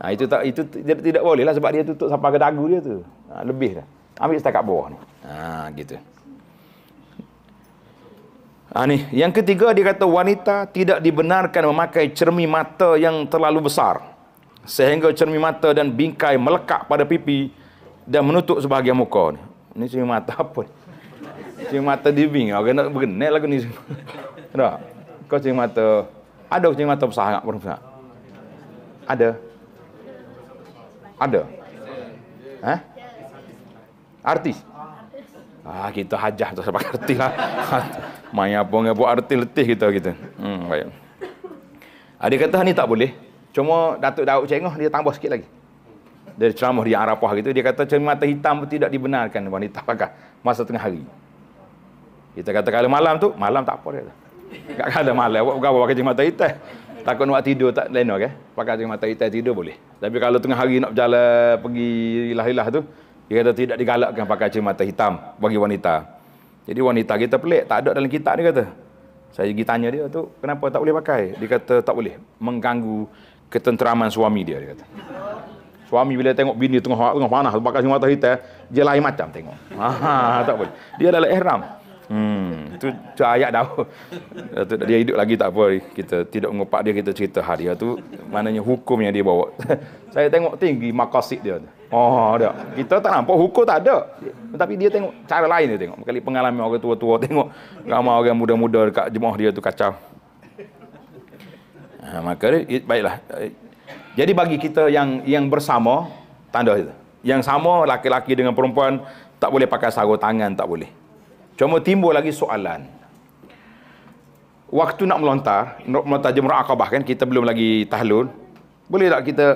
Ha, itu tak itu dia tidak boleh lah sebab dia tutup sampai ke dagu dia tu. Ha, lebih dah. Ambil setakat bawah ni. Ha, gitu. Ha, ni. Yang ketiga dia kata wanita tidak dibenarkan memakai cermin mata yang terlalu besar. Sehingga cermin mata dan bingkai melekat pada pipi dan menutup sebahagian muka ni. Ini cermin mata apa ni? cing mata dibing orang nak berenek lagu ni semua kau cing mata ada cing mata besar nak pun besar ada ada ha eh? artis ah kita hajah tu sebab artis lah main apa dengan buat artis letih kita kita hmm baik ada ah, kata ni tak boleh cuma Datuk Daud Cengoh dia tambah sikit lagi dari ceramah di Arafah gitu dia kata cermin mata hitam tidak dibenarkan wanita pakai masa tengah hari kita kata kalau malam tu, malam tak apa dia. Tak ada malam, awak bergabar pakai cermin mata hitam. Takut nak tidur tak lena okay? ke? Pakai cermin mata hitam tidur boleh. Tapi kalau tengah hari nak berjalan pergi lah-lah tu, dia kata tidak digalakkan pakai cermin mata hitam bagi wanita. Jadi wanita kita pelik, tak ada dalam kitab dia kata. Saya pergi tanya dia tu, kenapa tak boleh pakai? Dia kata tak boleh, mengganggu ketenteraman suami dia dia kata. Suami bila tengok bini tengah tengah panas pakai cermin mata hitam, dia lain macam tengok. Ha, tak boleh. Dia dalam ihram. Hmm, tu, tu ayat dah. Tu, dia hidup lagi tak apa. Kita tidak mengupak dia, kita cerita hari. dia tu. Maknanya hukum yang dia bawa. Saya tengok tinggi makasih dia. Oh, ada. Kita tak nampak hukum tak ada. Tapi dia tengok cara lain dia tengok. Kali pengalaman orang tua-tua tengok. Ramai orang muda-muda dekat jemaah dia tu kacau. Ha, maka baiklah. Jadi bagi kita yang yang bersama, tanda itu. Yang sama laki-laki dengan perempuan, tak boleh pakai sarung tangan, tak boleh. Cuma timbul lagi soalan. Waktu nak melontar, melontar jemaah akabah kan, kita belum lagi tahlul. Boleh tak kita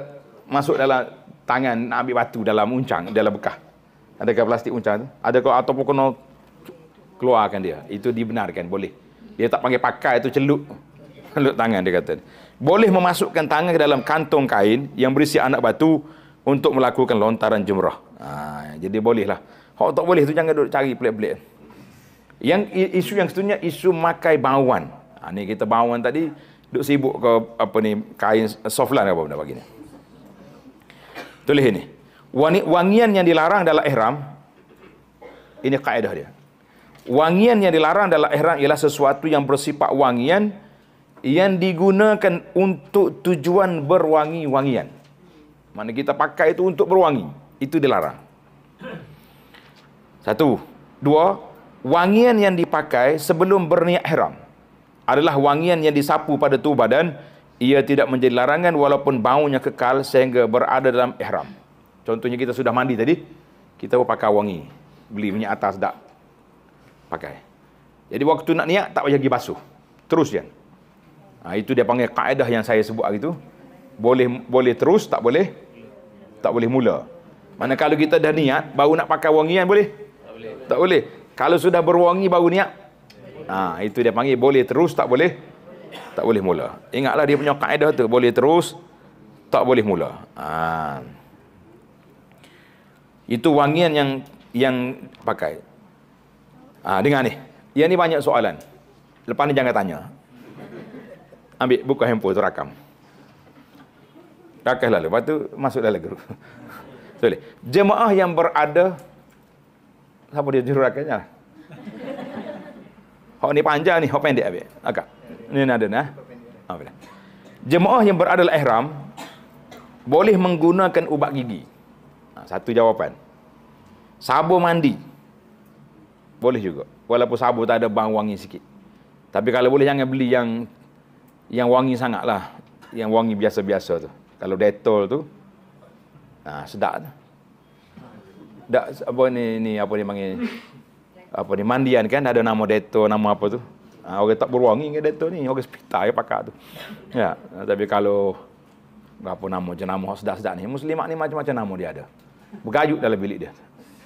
masuk dalam tangan nak ambil batu dalam uncang, dalam bekah? Adakah plastik uncang tu? Adakah ataupun kena keluarkan dia? Itu dibenarkan, boleh. Dia tak panggil pakai, itu celup. Celup tangan dia kata. Boleh memasukkan tangan ke dalam kantong kain yang berisi anak batu untuk melakukan lontaran jemrah. Ha, ah, jadi bolehlah. Kalau tak boleh tu jangan duduk cari pelik-pelik. Yang isu yang seterusnya isu makai bawan. Ha, ni kita bawan tadi duk sibuk ke apa ni kain softland apa benda bagi ni. Tulis ini. Wani, wangian yang dilarang dalam ihram ini kaedah dia. Wangian yang dilarang dalam ihram ialah sesuatu yang bersifat wangian yang digunakan untuk tujuan berwangi-wangian. Mana kita pakai itu untuk berwangi, itu dilarang. Satu, dua, wangian yang dipakai sebelum berniat ihram adalah wangian yang disapu pada tubuh badan ia tidak menjadi larangan walaupun baunya kekal sehingga berada dalam ihram contohnya kita sudah mandi tadi kita pun pakai wangi beli minyak atas tak pakai jadi waktu nak niat tak payah pergi basuh terus je ha, itu dia panggil kaedah yang saya sebut hari tu boleh boleh terus tak boleh tak boleh mula mana kalau kita dah niat baru nak pakai wangian boleh, tak boleh. Kalau sudah berwangi baru niat. Ha, itu dia panggil boleh terus tak boleh. Tak boleh mula. Ingatlah dia punya kaedah tu. Boleh terus tak boleh mula. Ha. Itu wangian yang yang pakai. Ha, dengar ni. Yang ni banyak soalan. Lepas ni jangan tanya. Ambil buka handphone tu rakam. Rakam lalu. Lepas tu masuk dalam grup. Jemaah yang berada siapa dia jururakannya lah. Hak ni panjang ni, hak pendek abik. Agak. Ni ada nah. Ha, ha Jemaah yang berada dalam ihram boleh menggunakan ubat gigi. Ha, satu jawapan. Sabu mandi. Boleh juga. Walaupun sabu tak ada bang wangi sikit. Tapi kalau boleh jangan beli yang yang wangi sangatlah. Yang wangi biasa-biasa tu. Kalau detol tu. Ha, sedap tu dak apa ni ni apa ni panggil apa ni mandian kan ada nama Dato nama apa tu. Ha, orang tak berwangi dengan Dato ni, orang sepita ke pakar tu. Ya, ah, tapi kalau apa nama je nama hok sedak-sedak ni, muslimat ni macam-macam nama dia ada. Bergayut dalam bilik dia.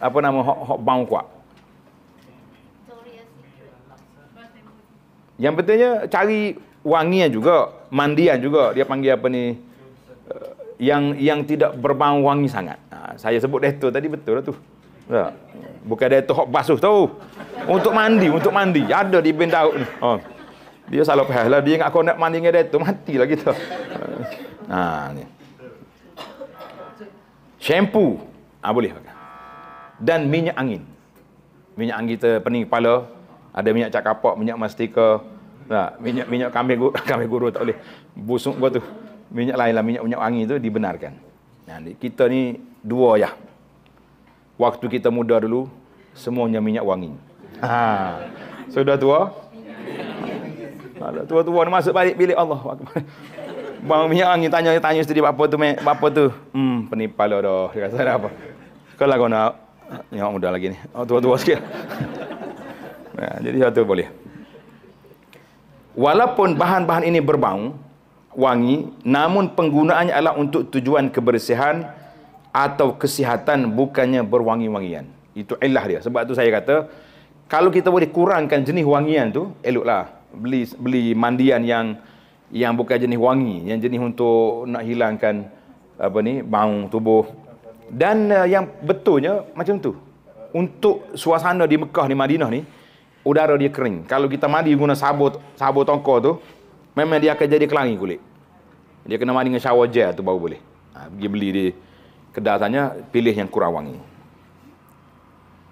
Apa nama hok hok bang kuat. Yang pentingnya cari wangian juga, mandian juga dia panggil apa ni? yang yang tidak berbau wangi sangat. Ha, saya sebut Dettol tadi betul lah tu. Ya. Bukan Dettol hot basuh tu. Untuk mandi, untuk mandi. Ada di bin Daud ni. Ha. Dia salah faham lah. Dia ingat kau nak mandi dengan Dettol. Matilah kita. Ha, ni. Shampoo. Ha, boleh pakai. Dan minyak angin. Minyak angin kita pening kepala. Ada minyak cak minyak mastika. Ha, minyak minyak kambing guru, kambing guru tak boleh. Busuk gua tu minyak lain lah, minyak-minyak wangi tu dibenarkan. Nah, kita ni dua ya. Waktu kita muda dulu, semuanya minyak wangi. Ha. Sudah tua? Kalau tua-tua ni masuk balik bilik Allah. Bang minyak wangi tanya tanya istri bapa tu mek, bapa tu. Hmm, penipal dah. Dia kata apa? Kalau lah kau nak nyawa muda lagi ni. Oh, tua-tua sikit. Nah, jadi satu boleh. Walaupun bahan-bahan ini berbau, wangi namun penggunaannya adalah untuk tujuan kebersihan atau kesihatan bukannya berwangi-wangian itu ilah dia sebab tu saya kata kalau kita boleh kurangkan jenis wangian tu eloklah beli beli mandian yang yang bukan jenis wangi yang jenis untuk nak hilangkan apa ni bau tubuh dan uh, yang betulnya macam tu untuk suasana di Mekah ni, Madinah ni udara dia kering kalau kita mandi guna sabut sabut tongkol tu Memang dia akan jadi kelangi kulit. Dia kena mandi dengan shower gel tu baru boleh. Ha, pergi beli di kedai tanya, pilih yang kurang wangi.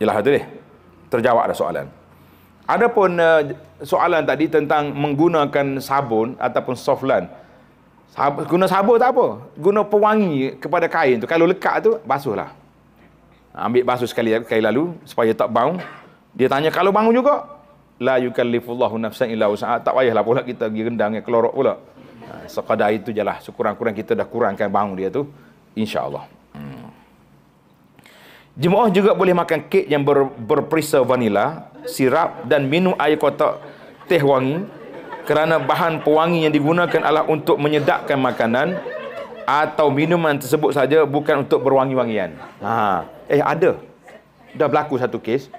Yalah tu deh. Terjawab dah soalan. Adapun uh, soalan tadi tentang menggunakan sabun ataupun softland. Sab- guna sabun tak apa. Guna pewangi kepada kain tu. Kalau lekat tu, basuhlah. Ha, ambil basuh sekali kali lalu supaya tak bau. Dia tanya kalau bangun juga, la yukallifullahu nafsan illa wus'aha tak payahlah pula kita pergi rendang yang kelorok pula ha, sekadar itu jelah sekurang-kurang kita dah kurangkan bangun dia tu insyaallah hmm. jemaah juga boleh makan kek yang ber, berperisa vanila sirap dan minum air kotak teh wangi kerana bahan pewangi yang digunakan adalah untuk menyedapkan makanan atau minuman tersebut saja bukan untuk berwangi-wangian. Ha. Eh ada. Dah berlaku satu kes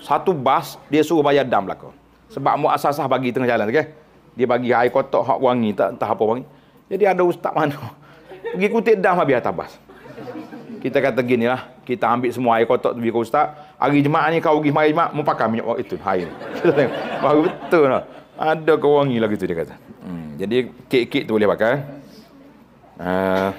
satu bas dia suruh bayar dam belaka. Sebab muasasah bagi tengah jalan okey. Dia bagi air kotak hak wangi tak tahu apa wangi. Jadi ada ustaz mana? Pergi kutip dam habis atas bas. Kita kata gini lah. Kita ambil semua air kotak tu pergi ke ustaz. Hari jemaah ni kau pergi mari jemaah. mu pakai minyak waktu itu. Hai. Baru betul lah. Ada ke wangi lagi tu dia kata. Hmm. Jadi kek-kek tu boleh pakai. Uh,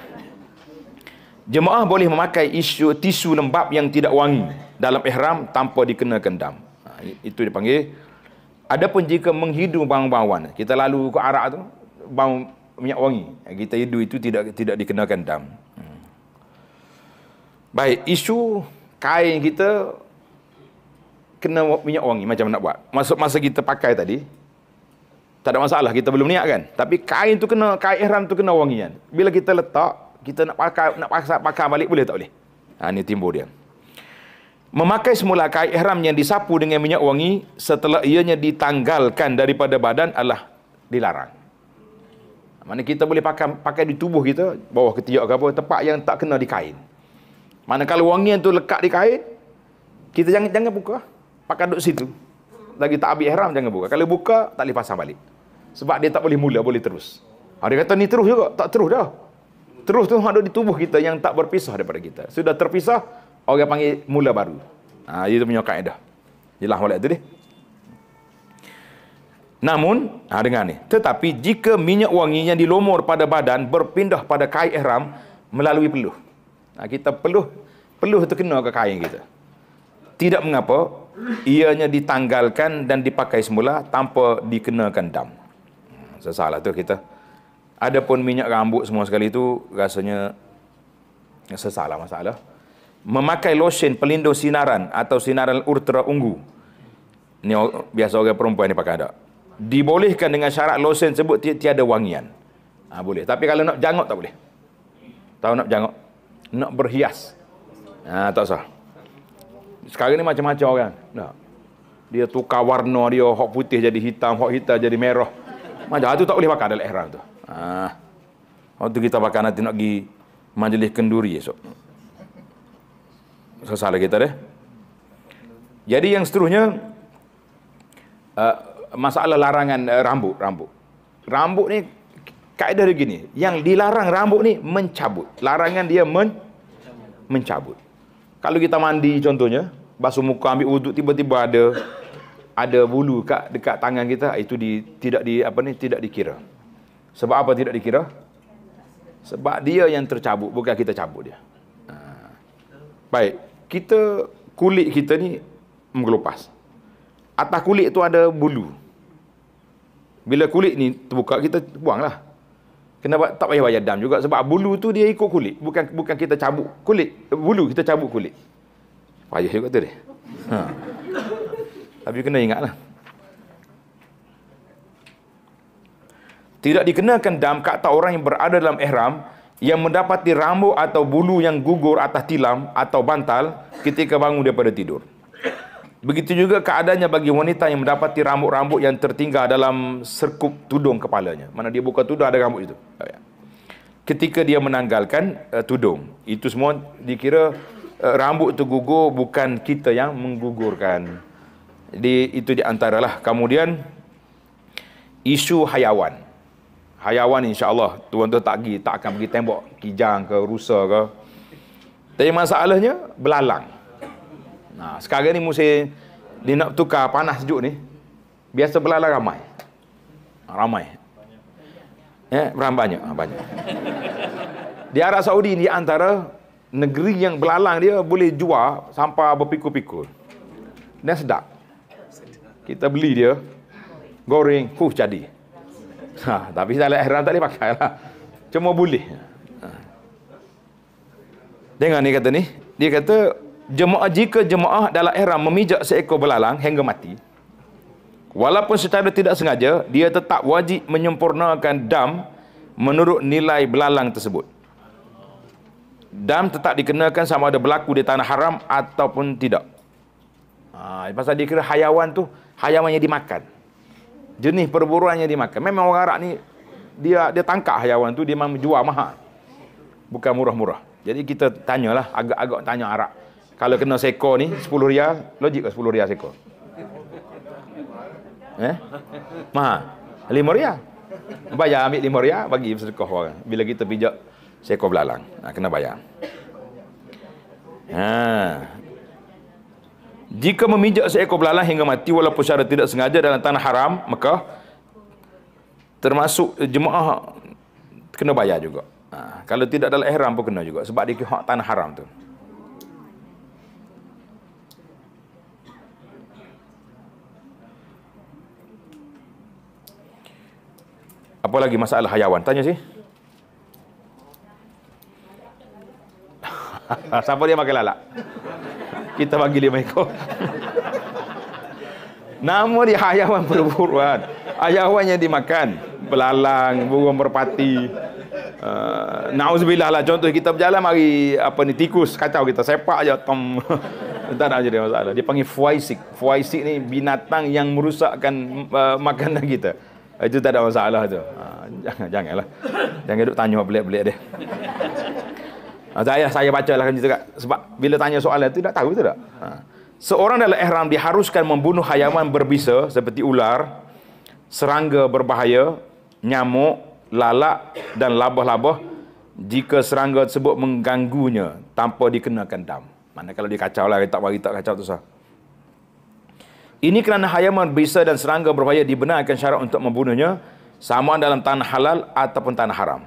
jemaah boleh memakai isu, tisu lembap yang tidak wangi dalam ihram tanpa dikenakan dam. Ha, itu dipanggil. pun jika menghidu bau bauan, kita lalu ke arak tu, bau minyak wangi. Ha, kita hidu itu tidak tidak dikenakan dam. Hmm. Baik, isu kain kita kena minyak wangi macam nak buat. Masuk masa kita pakai tadi, tak ada masalah kita belum niat kan. Tapi kain tu kena, kain ihram tu kena wangian. Bila kita letak, kita nak pakai nak paksa pakai balik boleh tak boleh? Ha ni timbul dia. Hmm memakai semula kain ihram yang disapu dengan minyak wangi setelah ianya ditanggalkan daripada badan adalah dilarang. Mana kita boleh pakai pakai di tubuh kita, bawah ketiak ke apa, tempat yang tak kena di kain. Mana kalau wangi yang tu lekat di kain, kita jangan jangan buka. Pakai duduk situ. Lagi tak habis ihram jangan buka. Kalau buka, tak boleh pasang balik. Sebab dia tak boleh mula, boleh terus. Ha, dia kata ni terus juga. Tak terus dah. Terus tu ada di tubuh kita yang tak berpisah daripada kita. Sudah terpisah, orang panggil mula baru. Ha, itu punya kaedah. Yalah walaik tu dia. Namun, ha, dengar ni. Tetapi jika minyak wangi yang dilomor pada badan berpindah pada kain ihram melalui peluh. Ha, kita peluh, peluh tu kena ke kain kita. Tidak mengapa, ianya ditanggalkan dan dipakai semula tanpa dikenakan dam. Hmm, sesalah tu kita. Adapun minyak rambut semua sekali itu rasanya sesalah masalah memakai lotion pelindung sinaran atau sinaran ultra ungu. Ini biasa orang perempuan ni pakai ada. Dibolehkan dengan syarat lotion sebut ti- tiada wangian. Ha, boleh. Tapi kalau nak jangok tak boleh. Tahu nak jangok? Nak berhias. Ha, tak sah. Sekarang ni macam-macam orang. Nah. Dia tukar warna dia, hok putih jadi hitam, hok hitam jadi merah. Macam ha, tu tak boleh pakai dalam ihram tu. Ha. Waktu kita pakai nanti nak pergi majlis kenduri esok salah kita deh. Jadi yang seterusnya uh, masalah larangan uh, rambut, rambut. Rambut ni kaedah dia gini, yang dilarang rambut ni mencabut. Larangan dia men mencabut. Kalau kita mandi contohnya, basuh muka ambil wuduk tiba-tiba ada ada bulu kat dekat tangan kita, ah, itu di, tidak di apa ni tidak dikira. Sebab apa tidak dikira? Sebab dia yang tercabut, bukan kita cabut dia. Ah. Baik kita kulit kita ni mengelupas. Atas kulit tu ada bulu. Bila kulit ni terbuka kita buanglah. Kenapa tak payah bayar dam juga sebab bulu tu dia ikut kulit, bukan bukan kita cabut kulit, bulu kita cabut kulit. Payah juga tu dia. Ha. Tapi kena ingatlah. Tidak dikenakan dam kata orang yang berada dalam ihram yang mendapati rambut atau bulu yang gugur atas tilam atau bantal ketika bangun daripada tidur. Begitu juga keadaannya bagi wanita yang mendapati rambut-rambut yang tertinggal dalam serkup tudung kepalanya. Mana dia buka tudung ada rambut itu. Oh, ya. Ketika dia menanggalkan uh, tudung. Itu semua dikira uh, rambut itu gugur bukan kita yang menggugurkan. Jadi itu di antaralah. Kemudian isu hayawan. Hayawan insyaAllah tuan tu tak pergi, tak akan pergi tembok kijang ke rusa ke. Tapi masalahnya, belalang. Nah, sekarang ni musim dia nak tukar panas sejuk ni. Biasa belalang ramai. Ramai. Ya, eh, berapa banyak? Ah, banyak. Di Arab Saudi ni antara negeri yang belalang dia boleh jual sampai berpikul-pikul. Dan sedap. Kita beli dia, goreng, fuh jadi. Ha, tapi dalam ihram tak boleh pakai lah. Cuma boleh. Ha. Dengar ni kata ni. Dia kata, jemaah jika jemaah dalam ihram memijak seekor belalang hingga mati, walaupun secara tidak sengaja, dia tetap wajib menyempurnakan dam menurut nilai belalang tersebut. Dam tetap dikenakan sama ada berlaku di tanah haram ataupun tidak. Ha, pasal dia kira hayawan tu, hayawan yang dimakan jenis perburuan yang dimakan. Memang orang Arab ni dia dia tangkap hayawan tu dia memang jual mahal. Bukan murah-murah. Jadi kita tanyalah agak-agak tanya Arab. Kalau kena seekor ni 10 rial, logik ke 10 rial seekor? Eh? Mahal. 5 rial. Bayar ambil 5 rial bagi sedekah orang. Bila kita pijak seekor belalang, nah, kena bayar. Ha, jika memijak seekor belalang hingga mati walaupun secara tidak sengaja dalam tanah haram, maka termasuk jemaah kena bayar juga. Ha, kalau tidak dalam ihram pun kena juga sebab dia hak tanah haram tu. Apa lagi masalah hayawan? Tanya sih. Siapa dia makan lalak? kita bagi lima ekor. Nama dia hayawan berburuan. Hayawan yang dimakan. Belalang, burung merpati. Uh, Nauzubillah lah. Contoh kita berjalan mari apa ni tikus. Kacau kita sepak je. Tom. tak ada jadi masalah. Dia panggil fuaisik. Fuaisik ni binatang yang merusakkan uh, makanan kita. Itu tak ada masalah tu. Uh, jangan, janganlah. Jangan duduk tanya belik-belik dia. Ah, saya saya baca lah kan juga. Sebab bila tanya soalan itu, tak tahu itu tak? Ha. Seorang dalam ihram diharuskan membunuh hayawan berbisa seperti ular, serangga berbahaya, nyamuk, lalak dan labah-labah jika serangga tersebut mengganggunya tanpa dikenakan dam. Mana kalau dikacau lah, kita bagi tak kacau tu sah. Ini kerana hayaman berbisa dan serangga berbahaya dibenarkan syarat untuk membunuhnya sama dalam tanah halal ataupun tanah haram.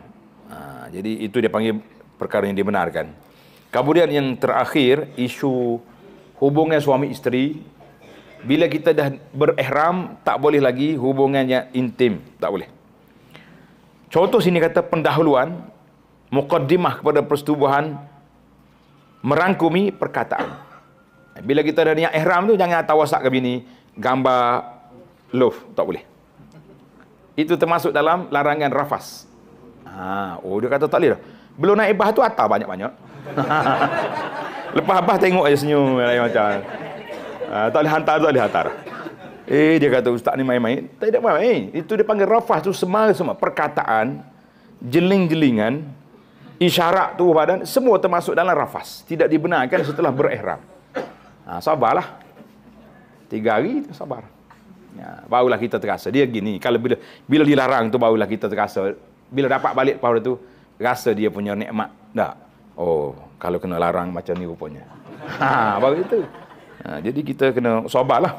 Ha, jadi itu dia panggil perkara yang dibenarkan. Kemudian yang terakhir, isu hubungan suami isteri. Bila kita dah berihram, tak boleh lagi hubungannya intim. Tak boleh. Contoh sini kata pendahuluan, mukaddimah kepada persetubuhan, merangkumi perkataan. Bila kita dah niat ihram tu, jangan tawasak ke bini, gambar love. Tak boleh. Itu termasuk dalam larangan rafas. Ha, oh dia kata tak boleh dah. Belum naik bas tu atas banyak-banyak. Lepas bas tengok je senyum lain macam. Uh, tak boleh hantar tak boleh hantar. Eh dia kata ustaz ni main-main. Tak ada main-main. Eh, itu dia panggil rafah tu semua semua perkataan jeling-jelingan isyarat tubuh badan semua termasuk dalam rafas. Tidak dibenarkan setelah berihram. Ha, sabarlah. Tiga hari sabar. Ya, barulah kita terasa. Dia gini, kalau bila bila dilarang tu barulah kita terasa. Bila dapat balik pada tu, rasa dia punya nikmat tak oh kalau kena larang macam ni rupanya ha baru itu ha, jadi kita kena sobatlah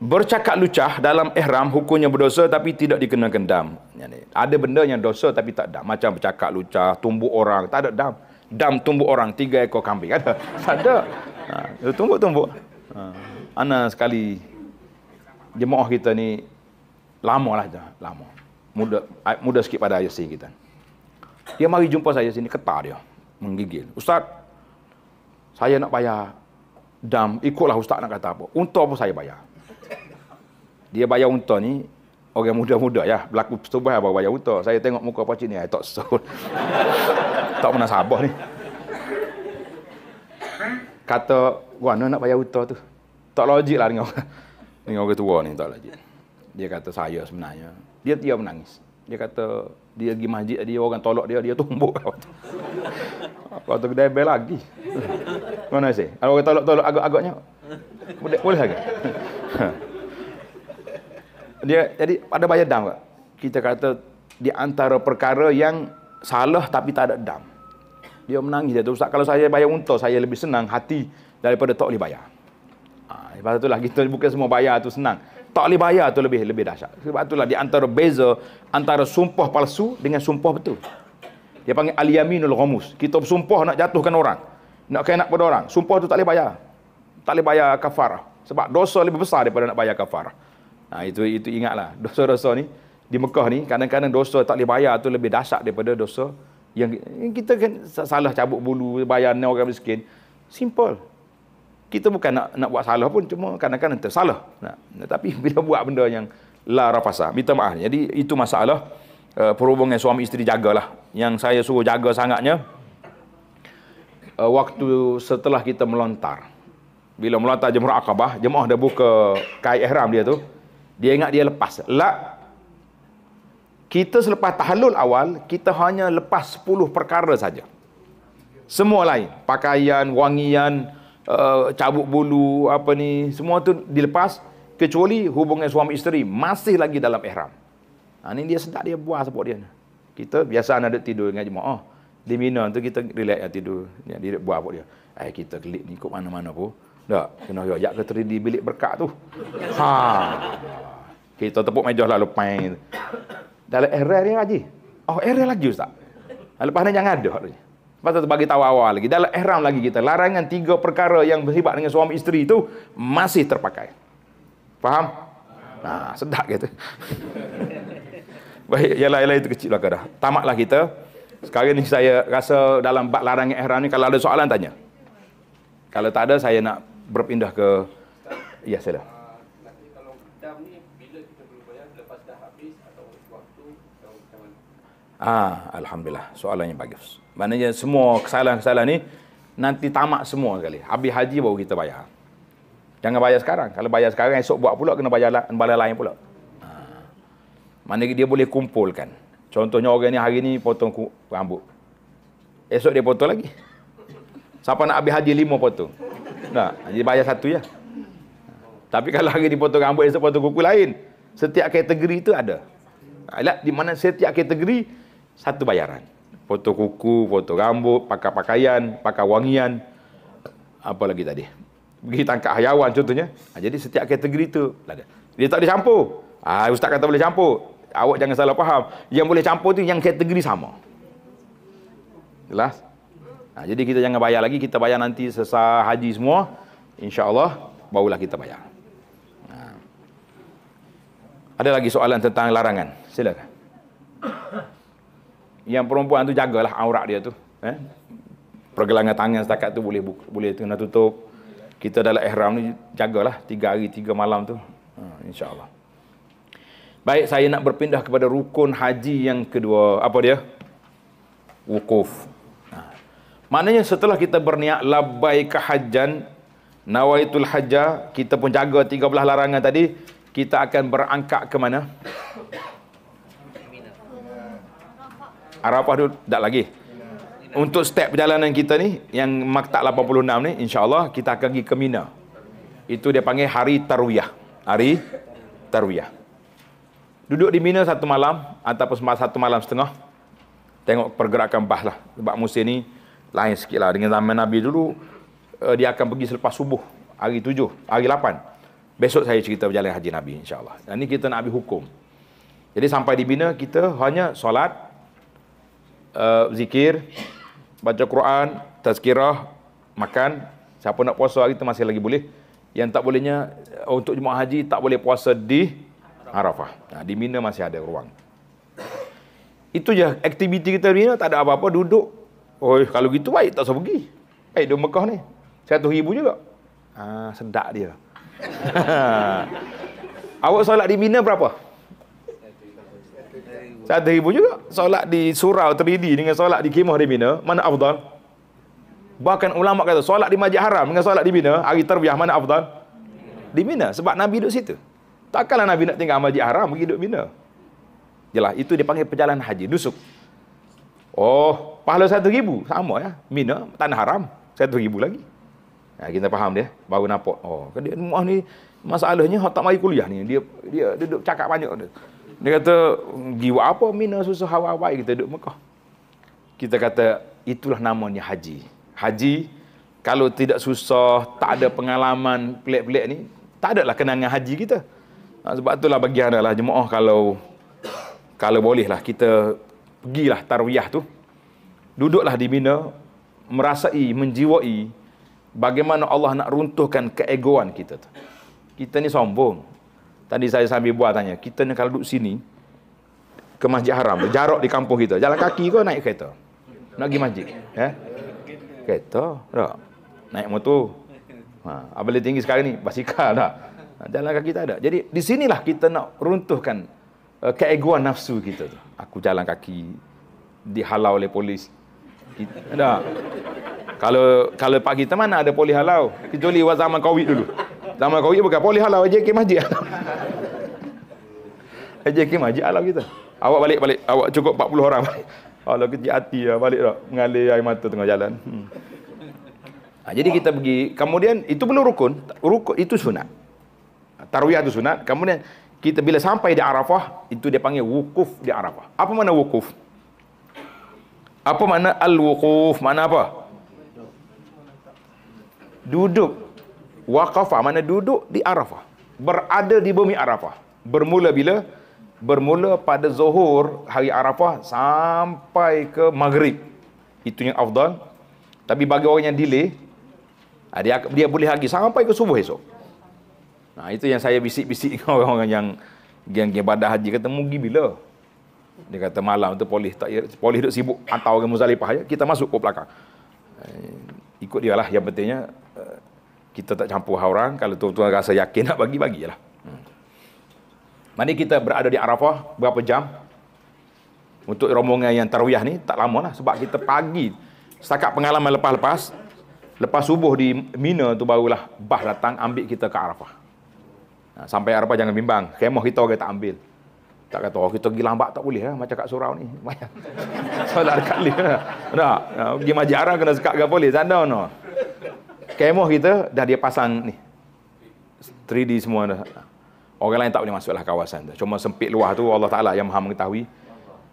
bercakap lucah dalam ihram hukumnya berdosa tapi tidak dikenakan dam yani, ada benda yang dosa tapi tak dam macam bercakap lucah tumbuk orang tak ada dam dam tumbuk orang tiga ekor kambing ada tak ada ha, tumbuk-tumbuk ha, ana sekali jemaah kita ni lama lah lama muda muda sikit pada ayah sini kita. Dia mari jumpa saya sini ketar dia, menggigil. Ustaz, saya nak bayar dam, ikutlah ustaz nak kata apa. Unta apa saya bayar? Dia bayar unta ni orang muda-muda ya, berlaku subuh apa bayar unta. Saya tengok muka pacik ni, tak sol. tak pernah sabar ni. Kata, mana nak bayar unta tu? Tak logik lah dengan orang. Dengan orang tua ni tak logik. Dia kata, saya sebenarnya dia dia menangis. Dia kata dia pergi masjid dia orang tolak dia dia tumbuk waktu. waktu kedai bel lagi. Mana sih? Kalau orang tolak-tolak agak-agaknya. Boleh boleh lagi. dia jadi ada bayar dam kak. Kita kata di antara perkara yang salah tapi tak ada dam. Dia menangis dia tu. Ustaz kalau saya bayar unta saya lebih senang hati daripada tak boleh bayar. Ha, ah, itulah kita bukan semua bayar tu senang tak boleh bayar tu lebih lebih dahsyat. Sebab itulah di antara beza antara sumpah palsu dengan sumpah betul. Dia panggil al-yaminul ghamus. Kita bersumpah nak jatuhkan orang. Nak kena pada orang. Sumpah tu tak boleh bayar. Tak boleh bayar kafarah. Sebab dosa lebih besar daripada nak bayar kafarah. Nah, itu itu ingatlah. Dosa-dosa ni di Mekah ni kadang-kadang dosa tak boleh bayar tu lebih dahsyat daripada dosa yang, yang kita kan salah cabut bulu bayar ni orang miskin. Simple kita bukan nak nak buat salah pun cuma kadang-kadang tersalah nah, tetapi bila buat benda yang la rafasa minta maaf jadi itu masalah uh, perhubungan suami isteri jagalah yang saya suruh jaga sangatnya uh, waktu setelah kita melontar bila melontar jemaah akabah jemaah dah buka kai ihram dia tu dia ingat dia lepas la kita selepas tahallul awal kita hanya lepas 10 perkara saja semua lain pakaian wangian uh, cabut bulu apa ni semua tu dilepas kecuali hubungan suami isteri masih lagi dalam ihram. Ha, ini dia sedar dia buat sebab dia. Kita biasa ada tidur dengan jemaah. Di Mina tu kita relax yang tidur. Ya, dia buat apa dia. Eh, kita kelip ni ikut mana-mana pun. Tak, kena ya, ke teri di bilik berkat tu. Ha. Kita tepuk meja lalu pain. Dalam RR ni lagi. Oh, RR lagi ustaz. Lepas ni jangan ada. Lepas tu bagi tahu awal lagi. Dalam ihram lagi kita. Larangan tiga perkara yang bersifat dengan suami isteri itu masih terpakai. Faham? Nah, sedap gitu. Baik, ya lain-lain itu kecil lah dah. Tamatlah kita. Sekarang ni saya rasa dalam bak larangan ihram ni kalau ada soalan tanya. Kalau tak ada saya nak berpindah ke ya sila. Ah, alhamdulillah. Soalannya bagus. Maknanya semua kesalahan-kesalahan ni nanti tamak semua sekali. Habis haji baru kita bayar. Jangan bayar sekarang. Kalau bayar sekarang esok buat pula kena bayar balai lain pula. Ha. mana dia boleh kumpulkan. Contohnya orang ni hari ni potong rambut. Esok dia potong lagi. Siapa nak habis haji lima potong. Nah, jadi bayar satu ya. Tapi kalau hari dipotong rambut esok potong kuku lain. Setiap kategori itu ada. Alat di mana setiap kategori satu bayaran foto kuku, foto rambut, pakai pakaian, pakai wangian, apa lagi tadi. Pergi tangkap hayawan contohnya. Ha, jadi setiap kategori itu. Dia tak boleh campur. Ah, Ustaz kata boleh campur. Awak jangan salah faham. Yang boleh campur tu yang kategori sama. Jelas? Ha, jadi kita jangan bayar lagi. Kita bayar nanti sesah haji semua. Insya Allah barulah kita bayar. Ha. Ada lagi soalan tentang larangan? Silakan yang perempuan tu jagalah aurat dia tu eh? pergelangan tangan setakat tu boleh boleh tu, nak tutup kita dalam ihram ni jagalah tiga hari tiga malam tu ha, insyaAllah baik saya nak berpindah kepada rukun haji yang kedua apa dia wukuf ha. maknanya setelah kita berniat labai kehajan nawaitul hajjah kita pun jaga 13 larangan tadi kita akan berangkat ke mana? Arafah tu tak lagi. Untuk step perjalanan kita ni yang Maktab 86 ni insya-Allah kita akan pergi ke Mina. Itu dia panggil hari tarwiyah. Hari tarwiyah. Duduk di Mina satu malam ataupun semalam satu malam setengah. Tengok pergerakan bah lah. Sebab musim ni lain sikit lah. Dengan zaman Nabi dulu, eh, dia akan pergi selepas subuh. Hari tujuh, hari lapan. Besok saya cerita berjalan haji Nabi insyaAllah. Dan ini kita nak ambil hukum. Jadi sampai di Bina, kita hanya solat, uh, zikir, baca Quran, tazkirah, makan. Siapa nak puasa hari itu masih lagi boleh. Yang tak bolehnya eh, untuk jemaah haji tak boleh puasa di Arafah. Nah, di Mina masih ada ruang. Itu je aktiviti kita di Mina tak ada apa-apa duduk. Oh, kalau gitu baik tak usah pergi. Baik eh, di Mekah ni. Satu ribu juga. Ah, sedap dia. Awak solat di Mina Berapa? Tak Satu ribu juga. Solat di surau teridi dengan solat di kemah di Bina, mana afdal? Bahkan ulama kata, solat di majlis haram dengan solat di Bina, hari terbiah mana afdal? Di Bina. Sebab Nabi duduk situ. Takkanlah Nabi nak tinggal majlis haram, pergi duduk Bina. Jelah, itu dipanggil perjalanan haji, dusuk. Oh, pahala satu ribu. Sama ya. Mina, tanah haram. Satu ribu lagi. Ya, kita faham dia. Baru nampak. Oh, kan dia, ni masalahnya tak mai kuliah ni. Dia dia duduk cakap banyak. Dia kata, buat apa Mina susah hawa kita duduk Mekah. Kita kata, itulah namanya haji. Haji, kalau tidak susah, tak ada pengalaman pelik-pelik ni, tak ada lah kenangan haji kita. Ha, sebab itulah bagi anda lah jemaah kalau kalau bolehlah kita pergilah tarwiyah tu. Duduklah di Mina, merasai, menjiwai bagaimana Allah nak runtuhkan keegoan kita tu. Kita ni sombong. Tadi saya sambil buat tanya, kita ni kalau duduk sini ke Masjid Haram, jarak di kampung kita, jalan kaki ke naik kereta? Nak pergi masjid, ya? Eh? Kereta, tak? Naik motor. Ha, apa lebih tinggi sekarang ni? Basikal tak? Ha, jalan kaki tak ada. Jadi di sinilah kita nak runtuhkan uh, eh, keeguan nafsu kita tu. Aku jalan kaki dihalau oleh polis. Kita, tak? kalau kalau pagi mana ada polis halau, kecuali zaman Covid dulu. Dalam kau ya bukan polis halau aje ke masjid. Aje ke masjid halau kita. Awak balik balik awak cukup 40 orang. Allah kerja hati ya balik tak mengalir air mata tengah jalan. Hmm. Ha, jadi kita pergi kemudian itu belum rukun, rukun itu sunat. Tarwiyah itu sunat. Kemudian kita bila sampai di Arafah itu dia panggil wukuf di Arafah. Apa mana wukuf? Apa mana al-wukuf? Mana apa? Duduk waqafah mana duduk di Arafah berada di bumi Arafah bermula bila bermula pada zuhur hari Arafah sampai ke maghrib itu yang afdal tapi bagi orang yang delay ah, dia dia boleh lagi sampai ke subuh esok nah itu yang saya bisik-bisik dengan orang-orang yang geng ibadah haji kata mugi bila dia kata malam tu polis tak polis duk sibuk atau orang muzalifah ya kita masuk ke belakang ah, ikut dia lah yang pentingnya kita tak campur hal orang. Kalau tuan-tuan rasa yakin nak bagi, bagilah. Hmm. Mana kita berada di Arafah, berapa jam? Untuk rombongan yang tarwiyah ni, tak lama lah. Sebab kita pagi, setakat pengalaman lepas-lepas, lepas subuh di Mina tu barulah bah datang ambil kita ke Arafah. Ha, sampai Arafah jangan bimbang. Kemah kita orang tak ambil. Tak kata, oh, kita pergi lambat tak boleh lah. Macam kat surau ni. Banyak. Salah dekat lift. Tak. Ha, pergi majlis arah kena sekat ke polis. Sandar no skemoh kita dah dia pasang ni 3D semua dah. Orang lain tak boleh masuklah kawasan tu. Cuma sempit luar tu Allah Taala yang Maha mengetahui.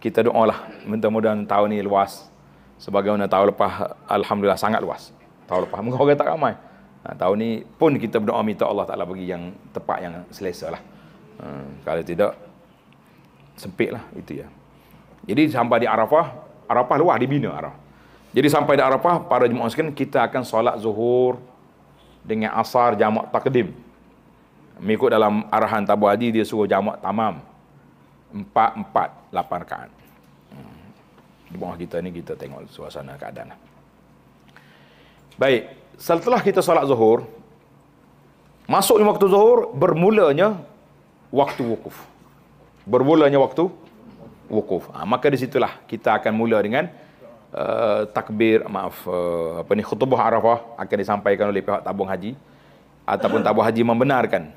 Kita doalah minta mudah tahun ni luas. Sebagai mana tahun lepas alhamdulillah sangat luas. Tahun lepas mungkin orang tak ramai. Ha, tahun ni pun kita berdoa minta Allah Taala bagi yang tempat yang selesa lah. Hmm, kalau tidak sempit lah itu ya. Jadi sampai di Arafah, Arafah luar dibina Arafah. Jadi sampai di Arafah, para jemaah sekalian kita akan solat zuhur dengan asar jamak takdim. Mengikut dalam arahan tabu hadis dia suruh jamak tamam. Empat, empat, lapan rakaat. Hmm. Di bawah kita ni kita tengok suasana keadaan. Baik, setelah kita solat zuhur, masuk waktu zuhur bermulanya waktu wukuf. Bermulanya waktu wukuf. Ha, maka di situlah kita akan mula dengan Eh, takbir maaf uh, apa ni khutbah Arafah akan disampaikan oleh pihak tabung haji ataupun tabung haji membenarkan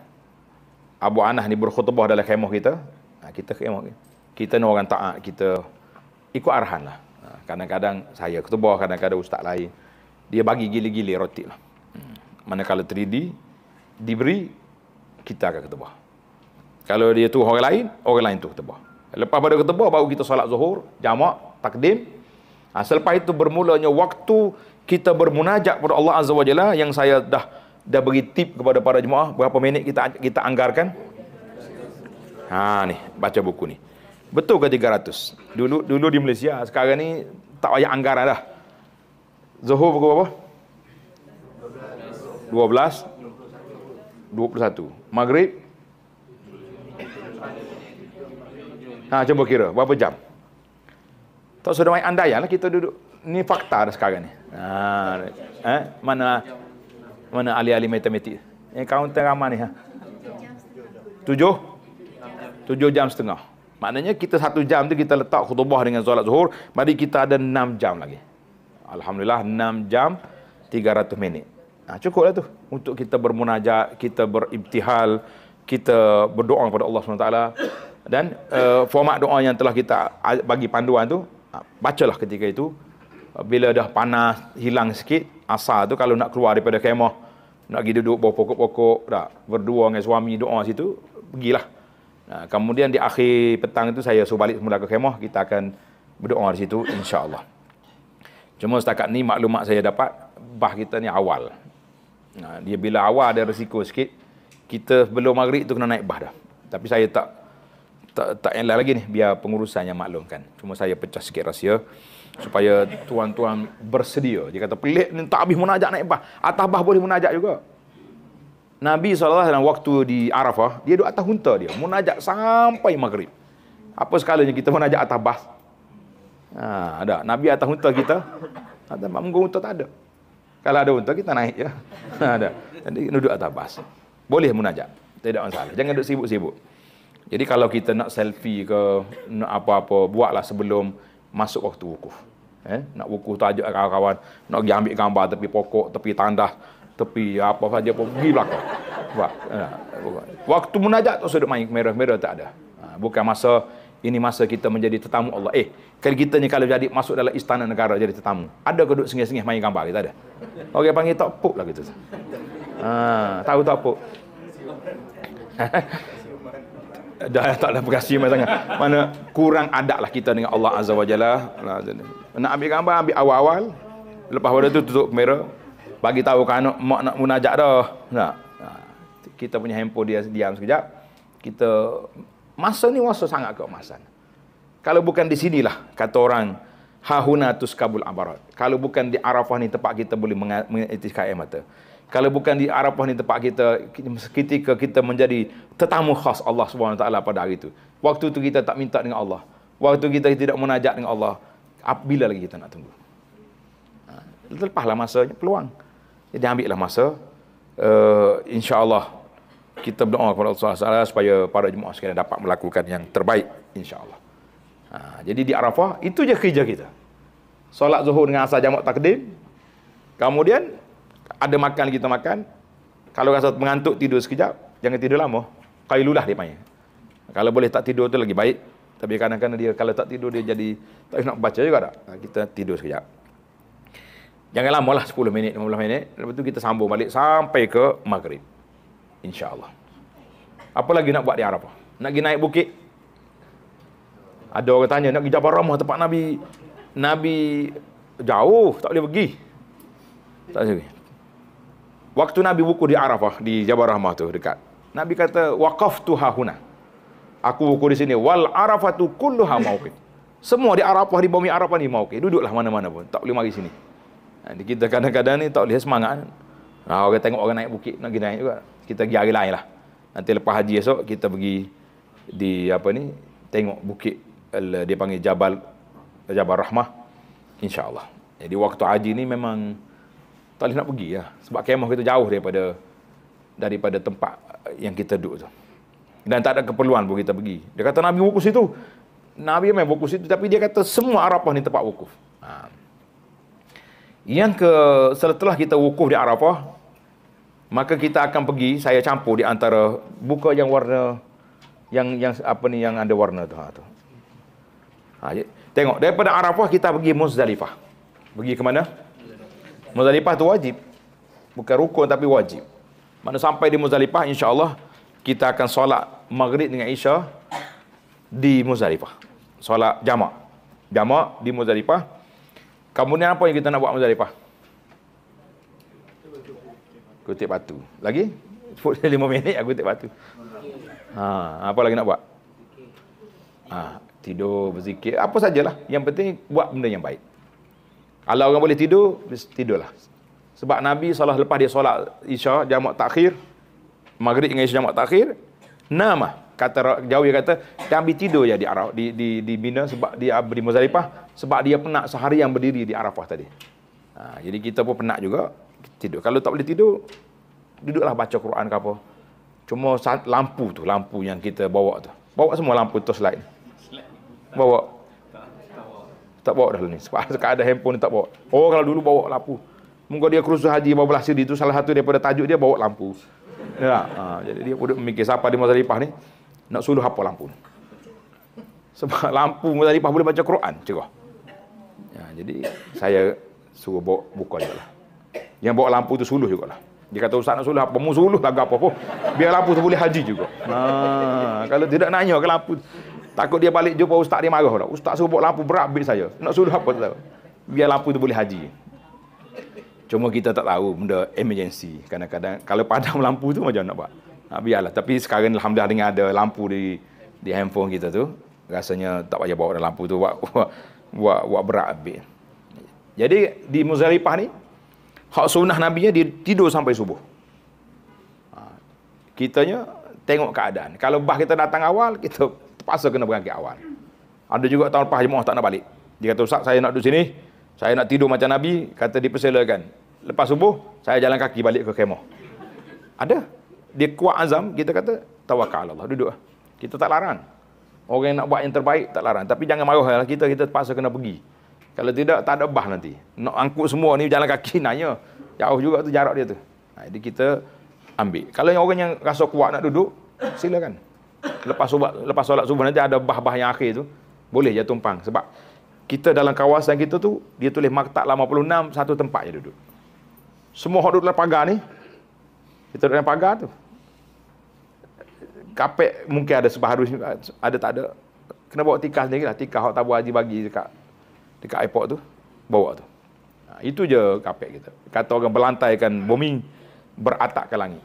Abu Anah ni berkhutbah dalam khemah kita. Ha, kita khemah. Kita ni orang taat, kita ikut arahan lah. Ha, kadang-kadang saya khutbah, kadang-kadang ustaz lain. Dia bagi gili-gili roti lah. Hmm. Manakala 3D, diberi, kita akan khutbah. Kalau dia tu orang lain, orang lain tu khutbah. Lepas pada khutbah, baru kita salat zuhur, jamak, takdim, Ha, selepas itu bermulanya waktu kita bermunajat kepada Allah Azza wa Jalla yang saya dah dah beri tip kepada para jemaah berapa minit kita kita anggarkan. Ha ni baca buku ni. Betul ke 300? Dulu dulu di Malaysia sekarang ni tak payah anggaran dah. Zuhur pukul berapa? 12 21. Maghrib Ha cuba kira berapa jam? 12 tak sudah main andai lah kita duduk. Ni fakta dah sekarang ni. Ha, eh? Mana mana ahli-ahli matematik? Yang kau tengah ramah ni. Ha? Tujuh? Tujuh jam setengah. Maknanya kita satu jam tu kita letak khutubah dengan solat zuhur. Mari kita ada enam jam lagi. Alhamdulillah enam jam tiga ratus minit. Ha, cukuplah tu. Untuk kita bermunajat, kita beribtihal, kita berdoa kepada Allah SWT. Dan uh, format doa yang telah kita bagi panduan tu Ah, Baca lah ketika itu ah, bila dah panas hilang sikit asa tu kalau nak keluar daripada kemah nak pergi duduk bawah pokok-pokok tak berdua dengan suami doa situ pergilah nah, kemudian di akhir petang itu saya suruh balik semula ke kemah kita akan berdoa di situ insyaallah cuma setakat ni maklumat saya dapat bah kita ni awal nah, dia bila awal ada resiko sikit kita belum maghrib tu kena naik bah dah tapi saya tak tak, tak elak lagi ni biar pengurusan yang maklumkan. Cuma saya pecah sikit rahsia supaya tuan-tuan bersedia. Dia kata pelik ni tak habis munajat naik bah. Atas bah boleh munajat juga. Nabi SAW waktu di Arafah, dia duduk atas unta dia. Munajat sampai maghrib. Apa sekalanya kita munajat atas bas? Ha, ada. Nabi atas unta kita, ada munggu unta tak ada. Kalau ada unta, kita naik ya. Ha, ada. Jadi duduk atas bas. Boleh munajat. Tidak masalah. Jangan duduk sibuk-sibuk. Jadi kalau kita nak selfie ke nak apa-apa, buatlah sebelum masuk waktu wukuf. Eh? Nak wukuf tu ajak kawan-kawan, nak pergi ambil gambar tepi pokok, tepi tandas, tepi apa saja pun, pergi belakang. Eh, buat. Waktu munajat tu sudah main merah-merah tak ada. Ha, bukan masa, ini masa kita menjadi tetamu Allah. Eh, kalau kita ni kalau jadi masuk dalam istana negara jadi tetamu. Ada ke duduk sengih-sengih main gambar kita ada? Okay, panggil tak puk lah kita. Ha, tahu tak puk? dah tak ada berkasih macam sangat. Mana kurang adab kita dengan Allah Azza wa Jalla. Nak ambil gambar ambil awal-awal. Lepas pada tu tutup kamera. Bagi tahu kan anak mak nak munajat dah. Nak. Kita punya handphone dia diam sekejap. Kita masa ni masa sangat ke masa. Kalau bukan di sinilah kata orang hahuna tuskabul abarat. Kalau bukan di Arafah ni tempat kita boleh mengitikai mata kalau bukan di Arafah ni tempat kita ketika kita menjadi tetamu khas Allah SWT pada hari itu. Waktu itu kita tak minta dengan Allah. Waktu kita tidak menajak dengan Allah. Bila lagi kita nak tunggu? Ha, Lepaslah masanya peluang. Jadi ambillah masa. Uh, InsyaAllah kita berdoa kepada Allah SWT supaya para jemaah sekalian dapat melakukan yang terbaik. InsyaAllah. Uh, jadi di Arafah, itu je kerja kita. Solat zuhur dengan asal jamak takdim. Kemudian ada makan kita makan. Kalau rasa mengantuk tidur sekejap, jangan tidur lama. Kailulah dia main. Kalau boleh tak tidur tu lagi baik. Tapi kadang-kadang dia kalau tak tidur dia jadi tak nak baca juga tak. Ha, kita tidur sekejap. Jangan lama lah 10 minit, 15 minit. Lepas tu kita sambung balik sampai ke maghrib. InsyaAllah. Apa lagi nak buat di Arafah? Nak pergi naik bukit? Ada orang tanya, nak pergi Jabal Ramah tempat Nabi. Nabi jauh, tak boleh pergi. Tak boleh pergi. Waktu Nabi wukuf di Arafah di Jabal Rahmah tu dekat. Nabi kata tu hahuna. Aku wukuf di sini wal Arafatu kulluha mauqif. Semua di Arafah di bumi Arafah ni mauqif. Duduklah mana-mana pun. Tak boleh mari sini. Jadi ha, kita kadang-kadang ni tak boleh semangat. Nah, ha, orang tengok orang naik bukit nak pergi naik juga. Kita pergi hari lain lah. Nanti lepas haji esok kita pergi di apa ni tengok bukit eh, dia panggil Jabal Jabal Rahmah Insya Allah. Jadi waktu haji ni memang tak boleh nak pergi lah. Sebab kemah kita jauh daripada daripada tempat yang kita duduk tu. Dan tak ada keperluan pun kita pergi. Dia kata Nabi wukuf situ. Nabi memang wukuf situ. Tapi dia kata semua Arafah ni tempat wukuf. Ha. Yang ke setelah kita wukuf di Arafah, maka kita akan pergi, saya campur di antara buka yang warna, yang yang apa ni, yang ada warna tu. Ha, tu. Ha, tengok, daripada Arafah kita pergi Muzdalifah. Pergi ke mana? Muzdalifah tu wajib. Bukan rukun tapi wajib. Mana sampai di Muzdalifah insya-Allah kita akan solat Maghrib dengan Isya di Muzdalifah. Solat jamak. Jamak di Muzdalifah. Kemudian apa yang kita nak buat Muzdalifah? Kutip batu. Lagi? lima minit aku kutip batu. Ha, apa lagi nak buat? Ha, tidur, berzikir, apa sajalah. Yang penting buat benda yang baik. Kalau orang boleh tidur, tidurlah. Sebab Nabi salah lepas dia solat Isya, jamak takhir, maghrib dengan Isya jamak takhir, nama kata jauh dia kata Nabi tidur ya di Arafah di di di Mina sebab dia di Muzdalifah sebab dia penat sehari yang berdiri di Arafah tadi. Ha, jadi kita pun penat juga tidur. Kalau tak boleh tidur duduklah baca Quran ke apa. Cuma lampu tu, lampu yang kita bawa tu. Bawa semua lampu tu selain, Bawa. Tak bawa dah ni. Sebab sekarang ada handphone tak bawa. Oh kalau dulu bawa lampu. Muka dia kerusu haji bawa belah sini tu salah satu daripada tajuk dia bawa lampu. Ya. Ha, jadi dia pun memikir siapa di masa lipah ni nak suluh apa lampu ni. Sebab lampu Mazalipah boleh baca Quran. Cikgu. Ya, jadi saya suruh bawa buka je lah. Yang bawa lampu tu suluh juga lah. Dia kata Ustaz nak suluh apa? Mu suluh lah apa pun. Biar lampu tu boleh haji juga. Ha, kalau tidak nanya ke lampu Takut dia balik jumpa ustaz dia marah lah. Ustaz suruh buat lampu berat bil saya. Nak suruh apa tu? Biar lampu tu boleh haji. Cuma kita tak tahu benda emergency. Kadang-kadang kalau padam lampu tu macam nak buat. Ha, biarlah. Tapi sekarang Alhamdulillah dengan ada lampu di di handphone kita tu. Rasanya tak payah bawa lampu tu. Buat, buat, buat, buat berat bil. Jadi di Muzalipah ni. Hak sunnah Nabi dia tidur sampai subuh. Ha, kitanya tengok keadaan. Kalau bah kita datang awal, kita terpaksa kena berangkat awal. Ada juga tahun lepas jemaah tak nak balik. Dia kata, Ustaz, saya nak duduk sini. Saya nak tidur macam Nabi. Kata, dipersilakan. Lepas subuh, saya jalan kaki balik ke kemah. Ada. Dia kuat azam, kita kata, tawakal Allah. Duduk. Lah. Kita tak larang. Orang yang nak buat yang terbaik, tak larang. Tapi jangan marah. Lah, kita, kita terpaksa kena pergi. Kalau tidak, tak ada bah nanti. Nak angkut semua ni, jalan kaki, nanya. Jauh juga tu jarak dia tu. Nah, jadi kita ambil. Kalau yang orang yang rasa kuat nak duduk, silakan lepas subat, lepas solat subuh nanti ada bah-bah yang akhir tu boleh je tumpang sebab kita dalam kawasan kita tu dia tulis maktab 86 satu tempat je duduk semua hok duduk dalam pagar ni kita duduk dalam pagar tu kapek mungkin ada sebaharus ada tak ada kena bawa tikah sendiri lah tikah hok tabu haji bagi dekat dekat airport tu bawa tu ha, itu je kapek kita kata orang kan bombing beratak ke langit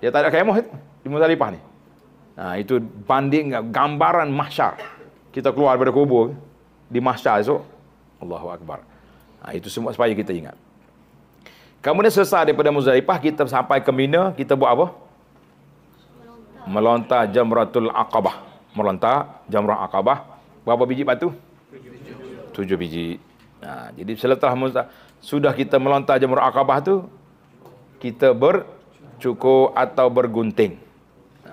dia tak ada kemah itu di Muzalipah ni Ha, itu banding gambaran mahsyar. Kita keluar daripada kubur di mahsyar esok. Allahu Akbar. Ha, itu semua supaya kita ingat. Kemudian selesai daripada Muzdalifah, kita sampai ke Mina, kita buat apa? Melontar Jamratul Aqabah. Melontar Jamratul Aqabah. Berapa biji batu? Tujuh, Tujuh biji. Ha, jadi selepas Muzdalifah, sudah kita melontar Jamratul Aqabah tu, kita bercukur atau bergunting.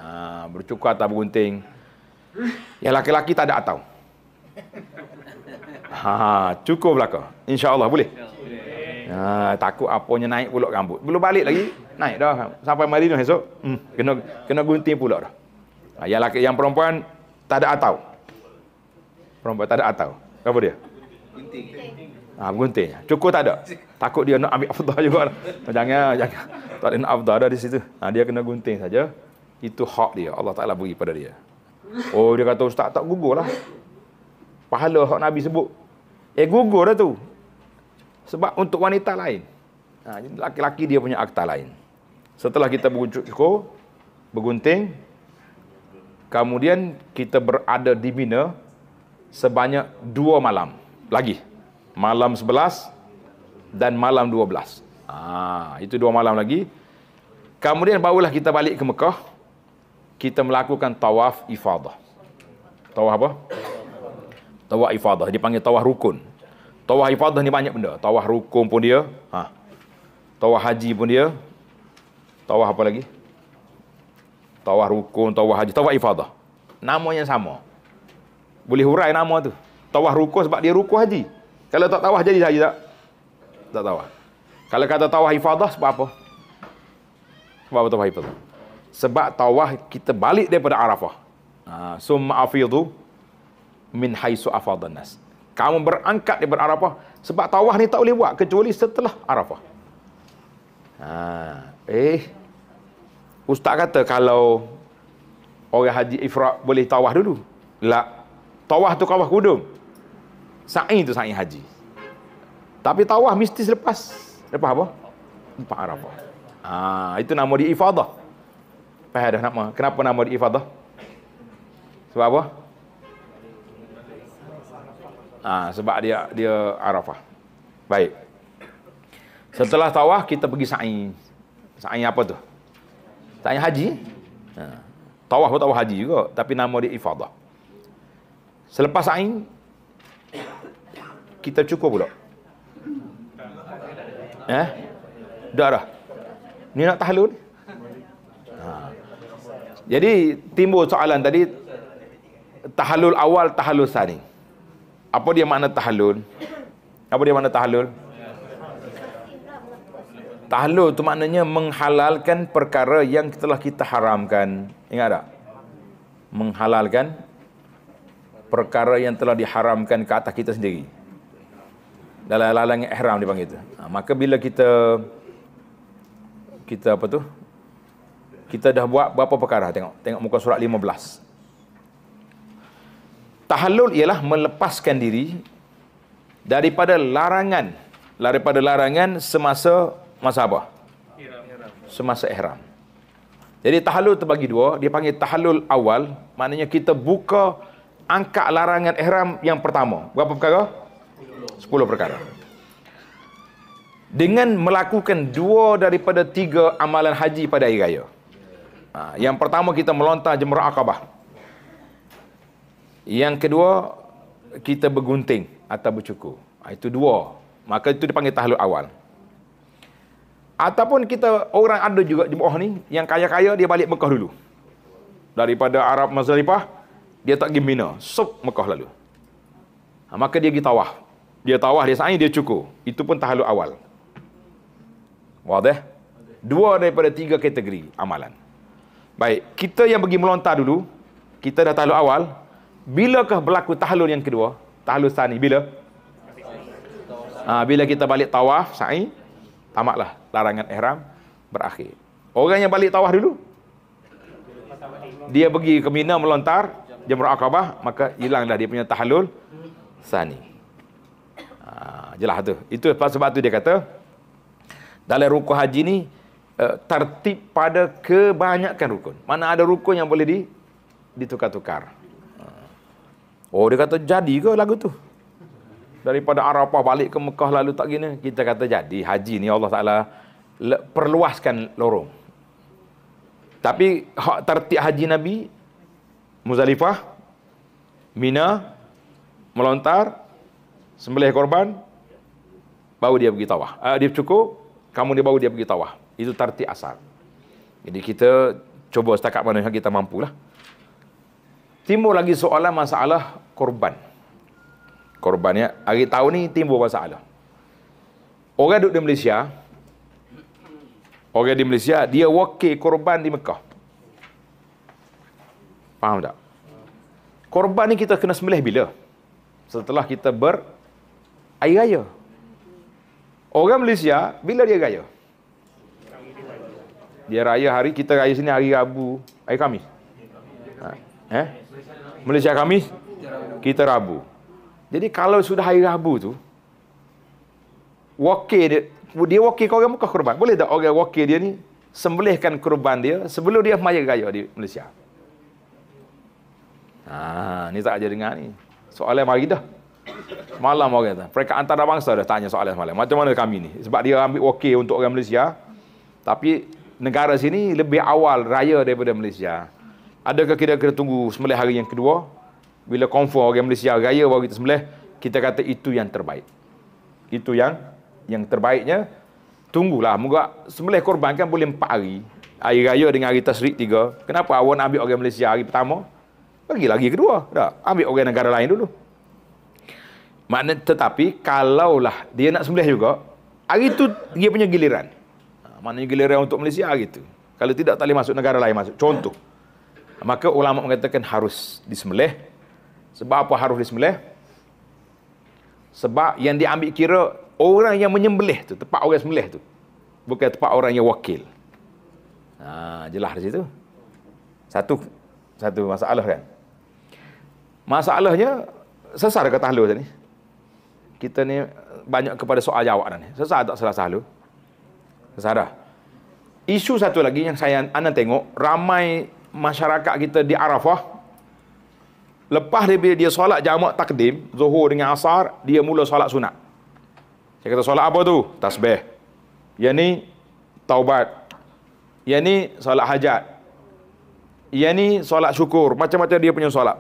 Ha, bercukur atau bergunting. Yang laki-laki tak ada atau. Ha, cukur belaka. InsyaAllah boleh. Ha, takut apanya naik pulak rambut. Belum balik lagi. Naik dah. Sampai mari dah esok. Hmm, kena, kena gunting pulak dah. Ha, yang laki yang perempuan tak ada atau. Perempuan tak ada atau. Apa dia? Gunting. Ha, gunting. Cukup tak ada. Takut dia nak ambil afdah juga. Jangan, jangan. Tak ada nak afdah dah di situ. Ha, dia kena gunting saja itu hak dia Allah Taala beri pada dia. Oh dia kata ustaz tak gugur lah. Pahala hak Nabi sebut. Eh gugur lah tu. Sebab untuk wanita lain. Ha, laki-laki dia punya akta lain. Setelah kita berucuk cukur, bergunting, kemudian kita berada di Mina sebanyak dua malam lagi. Malam sebelas dan malam dua belas. Ah itu dua malam lagi. Kemudian barulah kita balik ke Mekah kita melakukan tawaf ifadah. Tawaf apa? Tawaf ifadah. Dia panggil tawaf rukun. Tawaf ifadah ni banyak benda. Tawaf rukun pun dia. Ha. Tawaf haji pun dia. Tawaf apa lagi? Tawaf rukun, tawaf haji, tawaf ifadah. Namanya sama. Boleh hurai nama tu. Tawaf rukun sebab dia rukun haji. Kalau tak tawaf jadi haji tak? Tak tawaf. Kalau kata tawaf ifadah sebab apa? Sebab apa tawaf ifadah? sebab tawah kita balik daripada Arafah. Ha, ah, summa afidhu min haisu afadannas. Kamu berangkat daripada Arafah sebab tawah ni tak boleh buat kecuali setelah Arafah. Ha, eh, Ustaz kata kalau orang haji ifrak boleh tawah dulu. Lah, tawah tu kawah kudung. Sa'i tu sa'i haji. Tapi tawah mesti selepas. Lepas apa? Lepas Arafah. Ha, itu nama dia ifadah. Payah dah nama. Kenapa nama dia Ifadah? Sebab apa? Ha, sebab dia dia Arafah. Baik. Setelah tawaf kita pergi sa'i. Sa'i apa tu? Sa'i haji. Ha. Tawaf pun tawaf haji juga tapi nama dia Ifadah. Selepas sa'i kita cukur pula. Eh? Dah dah. Ni nak tahlul jadi timbul soalan tadi tahalul awal tahalul sani. Apa dia makna tahalul? Apa dia makna tahalul? Tahalul itu maknanya menghalalkan perkara yang telah kita haramkan. Ingat tak? Menghalalkan perkara yang telah diharamkan ke atas kita sendiri. Dalam lalang ihram dipanggil itu. Ha, maka bila kita kita apa tu? kita dah buat berapa perkara tengok tengok muka surat 15 tahallul ialah melepaskan diri daripada larangan daripada larangan semasa masa apa semasa ihram jadi tahallul terbagi dua dia panggil tahallul awal maknanya kita buka angka larangan ihram yang pertama berapa perkara 10 perkara dengan melakukan dua daripada tiga amalan haji pada hari raya. Ah, yang pertama kita melontar jemrah akabah. Yang kedua kita bergunting atau bercukur. Ah, itu dua. Maka itu dipanggil tahlul awal. Ataupun kita orang ada juga di bawah ni yang kaya-kaya dia balik Mekah dulu. Daripada Arab Mazalipah dia tak pergi Mina, sub Mekah lalu. Ah, maka dia pergi tawah. Dia tawah, dia sa'i, dia cukur. Itu pun tahlul awal. Wadah? Dua daripada tiga kategori amalan. Baik, kita yang pergi melontar dulu, kita dah tahlul awal, bilakah berlaku tahlul yang kedua? Tahlul sani, bila? Ha, bila kita balik tawaf, sa'i, tamatlah larangan ihram berakhir. Orang yang balik tawaf dulu, dia pergi ke Mina melontar, jemur akabah, maka hilanglah dia punya tahlul sani. Ha, jelas tu. Itu sebab tu dia kata, dalam rukuh haji ni, Eh, tertib pada kebanyakan rukun. Mana ada rukun yang boleh di ditukar-tukar. Eh. Oh dia kata jadi ke lagu tu? Daripada Arafah balik ke Mekah lalu tak gini, kita kata jadi. Haji ni Allah Taala perluaskan lorong. Tapi hak tertib haji Nabi Muzalifah Mina melontar sembelih korban baru dia pergi tawaf. Uh, dia cukup kamu dia baru dia pergi tawaf. Itu tertib asal. Jadi kita cuba setakat mana yang kita mampu lah. Timbul lagi soalan masalah korban. Korban ya. Hari tahun ni timbul masalah. Orang duduk di Malaysia. Orang di Malaysia, dia wakil korban di Mekah. Faham tak? Korban ni kita kena sembelih bila? Setelah kita ber air raya. Orang Malaysia, bila dia raya? Dia raya hari kita raya sini hari Rabu, hari Khamis. Ha. Eh? Malaysia Khamis, kita Rabu. Jadi kalau sudah hari Rabu tu, wakil dia, dia wakil kau orang muka kurban Boleh tak orang wakil dia ni sembelihkan kurban dia sebelum dia maya raya di Malaysia? Ah, ni tak ajar dengar ni. Soalan mari dah. Malam orang tu. Mereka antarabangsa dah tanya soalan semalam. Macam mana kami ni? Sebab dia ambil wakil untuk orang Malaysia. Tapi negara sini lebih awal raya daripada Malaysia. Adakah kita kena tunggu sembelih hari yang kedua? Bila confirm orang Malaysia raya baru kita sembelih, kita kata itu yang terbaik. Itu yang yang terbaiknya. Tunggulah. Moga sembelih korban kan boleh empat hari. Hari raya dengan hari tasrik tiga. Kenapa awak nak ambil orang Malaysia hari pertama? Pergi lagi kedua. Tak? Ambil orang negara lain dulu. Maknanya, tetapi kalaulah dia nak sembelih juga, hari itu dia punya giliran. Mana giliran untuk Malaysia gitu. Kalau tidak tak boleh masuk negara lain masuk. Contoh. Maka ulama mengatakan harus disembelih. Sebab apa harus disembelih? Sebab yang diambil kira orang yang menyembelih tu, tempat orang sembelih tu. Bukan tempat orang yang wakil. Ha, jelas di situ. Satu satu masalah kan. Masalahnya sesar kata halus ni. Kita ni banyak kepada soal jawab dah ni. Sesar tak salah-salah Sarah. Isu satu lagi yang saya anda tengok ramai masyarakat kita di Arafah lepas daripada dia solat jamak takdim zuhur dengan asar dia mula solat sunat. Saya kata solat apa tu? Tasbih. Yang ni taubat. Yang ni solat hajat. Yang ni solat syukur. Macam-macam dia punya solat.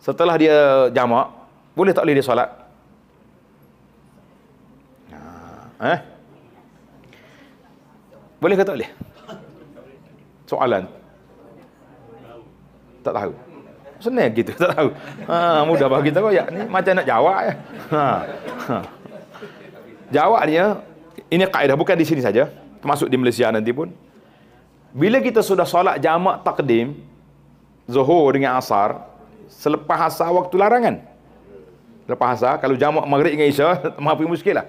Setelah dia jamak, boleh tak boleh dia solat? eh? Boleh ke tak boleh? Soalan. Tak tahu. Senang gitu, tak tahu. Ha, mudah bagi kita kau ya. Ni macam nak jawab ya. Ha. ha. Jawabnya ini kaedah bukan di sini saja, termasuk di Malaysia nanti pun. Bila kita sudah solat jamak takdim Zuhur dengan Asar selepas asar waktu larangan. Lepas asar kalau jamak Maghrib dengan Isya, mahu pergi lah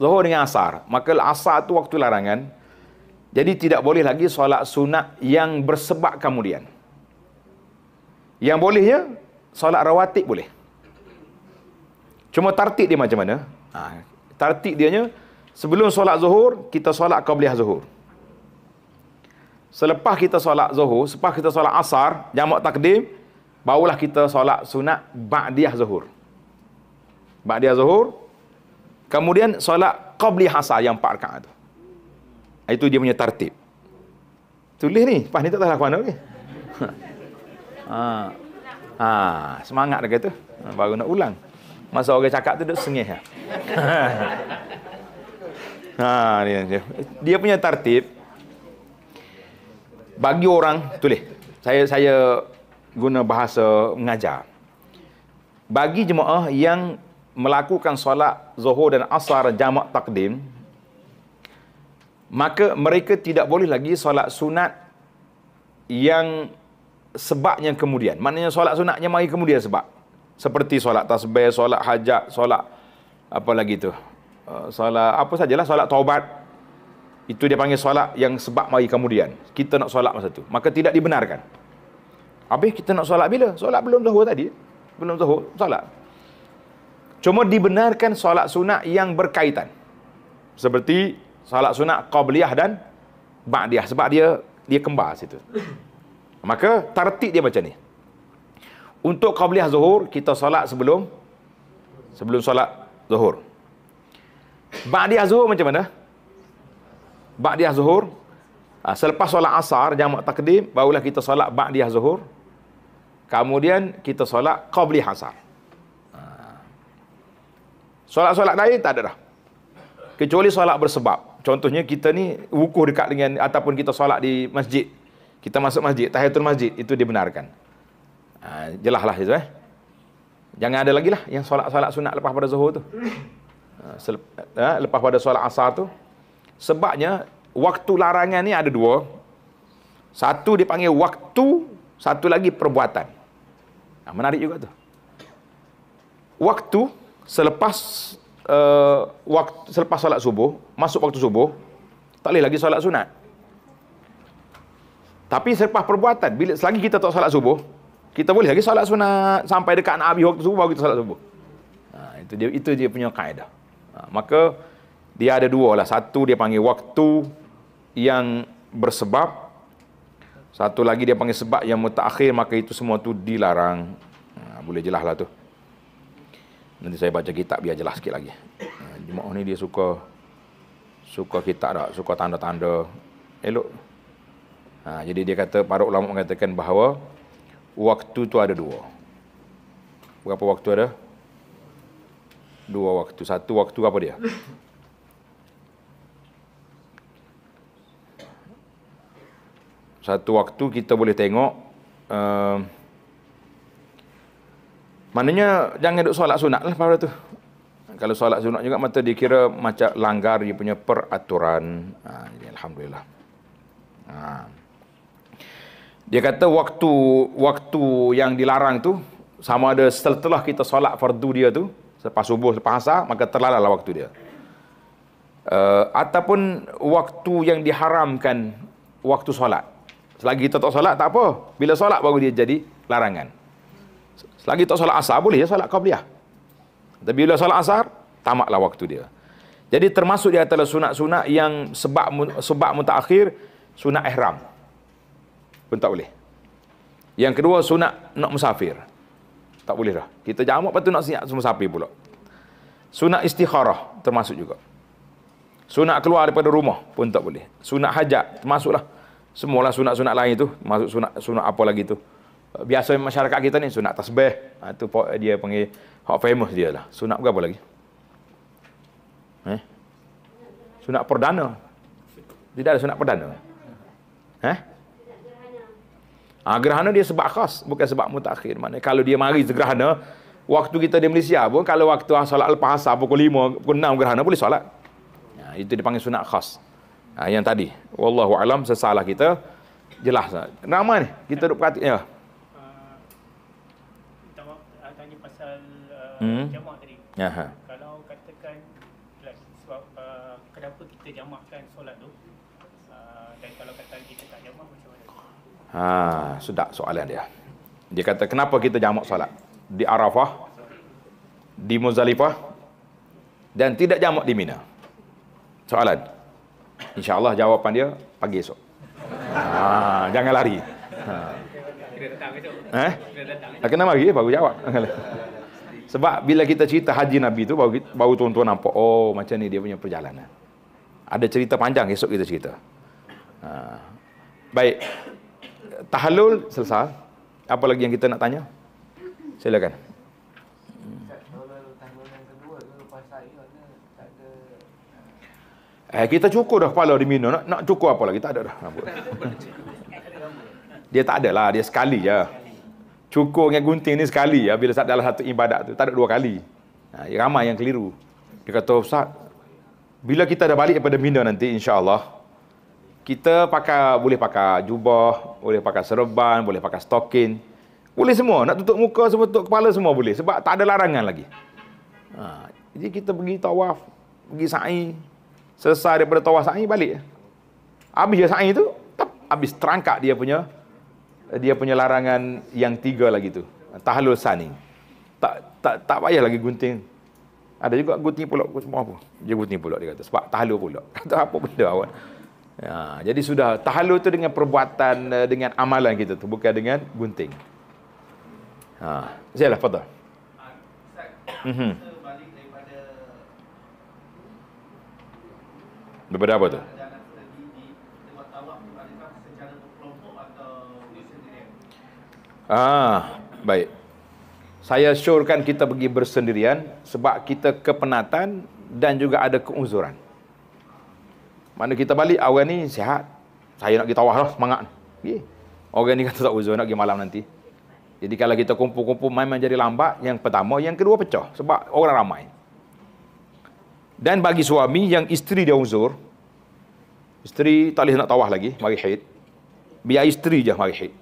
zuhur dengan asar. Maka asar tu waktu larangan. Jadi tidak boleh lagi solat sunat yang bersebab kemudian. Yang bolehnya, solat rawatik boleh. Cuma tartik dia macam mana? Ha, tartik dia nya, sebelum solat zuhur, kita solat qabliyah zuhur. Selepas kita solat zuhur, selepas kita solat asar, jamak takdim, barulah kita solat sunat ba'diyah zuhur. Ba'diyah zuhur, Kemudian solat qabli hasa yang empat rakaat tu. Itu dia punya tertib. Tulis ni, pas ni tak tahu lah mana okay? ha. ha. semangat dia kata. Ah, baru nak ulang. Masa orang cakap tu duk sengih ya? ha, dia, dia. dia punya tertib bagi orang tulis. Saya saya guna bahasa mengajar. Bagi jemaah yang melakukan solat zuhur dan asar jamak takdim, maka mereka tidak boleh lagi solat sunat yang sebabnya kemudian. Maknanya solat sunatnya mari kemudian sebab. Seperti solat tasbih, solat hajat, solat apa lagi tu. Eh, solat apa sajalah, solat taubat. Itu dia panggil solat yang sebab mari kemudian. Kita nak solat masa tu. Maka tidak dibenarkan. Habis kita nak solat bila? Solat belum zuhur tadi. Belum zuhur, solat. Cuma dibenarkan solat sunat yang berkaitan. Seperti solat sunat qabliyah dan ba'diyah. Sebab dia dia kembar situ. Maka tertib dia macam ni. Untuk qabliyah zuhur, kita solat sebelum sebelum solat zuhur. Ba'diyah zuhur macam mana? Ba'diyah zuhur, ha, selepas solat asar, jamak takdim, barulah kita solat ba'diyah zuhur. Kemudian kita solat qabliyah asar. Solat-solat lain tak ada dah. Kecuali solat bersebab. Contohnya kita ni wukuh dekat dengan ataupun kita solat di masjid. Kita masuk masjid, tahiyatul masjid itu dibenarkan. Ha, jelahlah itu eh. Jangan ada lagi lah yang solat-solat sunat lepas pada zuhur tu. Ha, ha, lepas pada solat asar tu. Sebabnya waktu larangan ni ada dua. Satu dipanggil waktu, satu lagi perbuatan. Ha, menarik juga tu. Waktu selepas uh, eh, waktu selepas salat subuh, masuk waktu subuh, tak boleh lagi salat sunat. Tapi selepas perbuatan, bila selagi kita tak salat subuh, kita boleh lagi salat sunat sampai dekat nak habis waktu subuh baru kita solat subuh. Ha, itu dia itu dia punya kaedah. Ha, maka dia ada dua lah. Satu dia panggil waktu yang bersebab. Satu lagi dia panggil sebab yang mutakhir. Maka itu semua tu dilarang. Ha, boleh jelah lah tu. Nanti saya baca kitab biar jelas sikit lagi. Ah, Jemaah ni dia suka suka kitab tak? Suka tanda-tanda. Elok. Eh, ha, ah, jadi dia kata, para ulama mengatakan bahawa waktu tu ada dua. Berapa waktu ada? Dua waktu. Satu waktu apa dia? Satu waktu kita boleh tengok uh, Maknanya jangan duk solat sunat lah pada tu. Kalau solat sunat juga mata dikira macam langgar dia punya peraturan. Ha, jadi Alhamdulillah. Ha. Dia kata waktu waktu yang dilarang tu sama ada setelah kita solat fardu dia tu selepas subuh selepas asar maka terlalalah waktu dia. Uh, ataupun waktu yang diharamkan waktu solat. Selagi kita tak solat tak apa. Bila solat baru dia jadi larangan. Selagi tak solat asar boleh ya solat qabliyah. Tapi bila solat asar, tamatlah waktu dia. Jadi termasuk di antara sunat-sunat yang sebab sebab mutaakhir sunat ihram. Pun tak boleh. Yang kedua sunat nak musafir. Tak boleh dah. Kita jamak patu nak siap semua sapi pula. Sunat istikharah termasuk juga. Sunat keluar daripada rumah pun tak boleh. Sunat hajat termasuklah. Semualah sunat-sunat lain tu, masuk sunat sunat apa lagi tu? Eh, biasa masyarakat kita ni sunat tasbih. Ha, tu dia panggil hak famous dia lah. Sunat bukan apa lagi? Eh? Sunat perdana. Tidak ada sunat perdana. Eh? Ha, gerhana dia sebab khas, bukan sebab mutakhir. Mana kalau dia mari gerhana, waktu kita di Malaysia pun kalau waktu ha, solat lepas asar pukul 5, pukul 6 gerhana boleh solat. Ha, itu dipanggil sunat khas. Ha, yang tadi, wallahu alam sesalah kita jelas. Nama ni kita duk perhatikan. Ya. hmm. jamak tadi. Aha. Kalau katakan sebab uh, kenapa kita jamakkan solat tu? Uh, dan kalau katakan kita tak jamak macam mana? Ha, sedap soalan dia. Dia kata kenapa kita jamak solat di Arafah, di Muzalifah dan tidak jamak di Mina? Soalan. Insya-Allah jawapan dia pagi esok. Ha, jangan lari. Ha. Kena datang esok. Eh? Kena datang. Ah, kena mari, baru jawab. Sebab bila kita cerita haji Nabi tu baru, tuan-tuan nampak oh macam ni dia punya perjalanan. Ada cerita panjang esok kita cerita. Ha. Baik. Tahalul selesai. Apa lagi yang kita nak tanya? Silakan. Eh, kita cukup dah kepala di Mino. Nak, nak cukur apa lagi? Tak ada dah. Dia tak ada lah. Dia sekali je. Ya cukur dengan gunting ni sekali ya, bila saat dalam satu ibadat tu tak ada dua kali ha, ramai yang keliru dia kata Ustaz bila kita dah balik daripada Mina nanti insya Allah kita pakai boleh pakai jubah boleh pakai serban boleh pakai stokin boleh semua nak tutup muka semua tutup kepala semua boleh sebab tak ada larangan lagi ha, jadi kita pergi tawaf pergi sa'i selesai daripada tawaf sa'i balik habis je sa'i tu habis terangkat dia punya dia punya larangan yang tiga lagi tu. Tahlul sani. Tak tak tak payah lagi gunting. Ada juga gunting pula semua apa. Dia gunting pula dia kata sebab tahlul pula. Kata apa benda awak? Ya, jadi sudah tahlul tu dengan perbuatan eh, dengan amalan kita tu bukan dengan gunting. Ha, sialah fadha. Mhm. Daripada tu? Ah, baik. Saya syorkan kita pergi bersendirian sebab kita kepenatan dan juga ada keuzuran. Mana kita balik awal ni sihat. Saya nak pergi tawah lah semangat. Ye. Orang ni kata tak uzur nak pergi malam nanti. Jadi kalau kita kumpul-kumpul main jadi lambat. Yang pertama, yang kedua pecah. Sebab orang ramai. Dan bagi suami yang isteri dia uzur. Isteri tak boleh nak tawah lagi. Mari haid. Biar isteri je mari haid.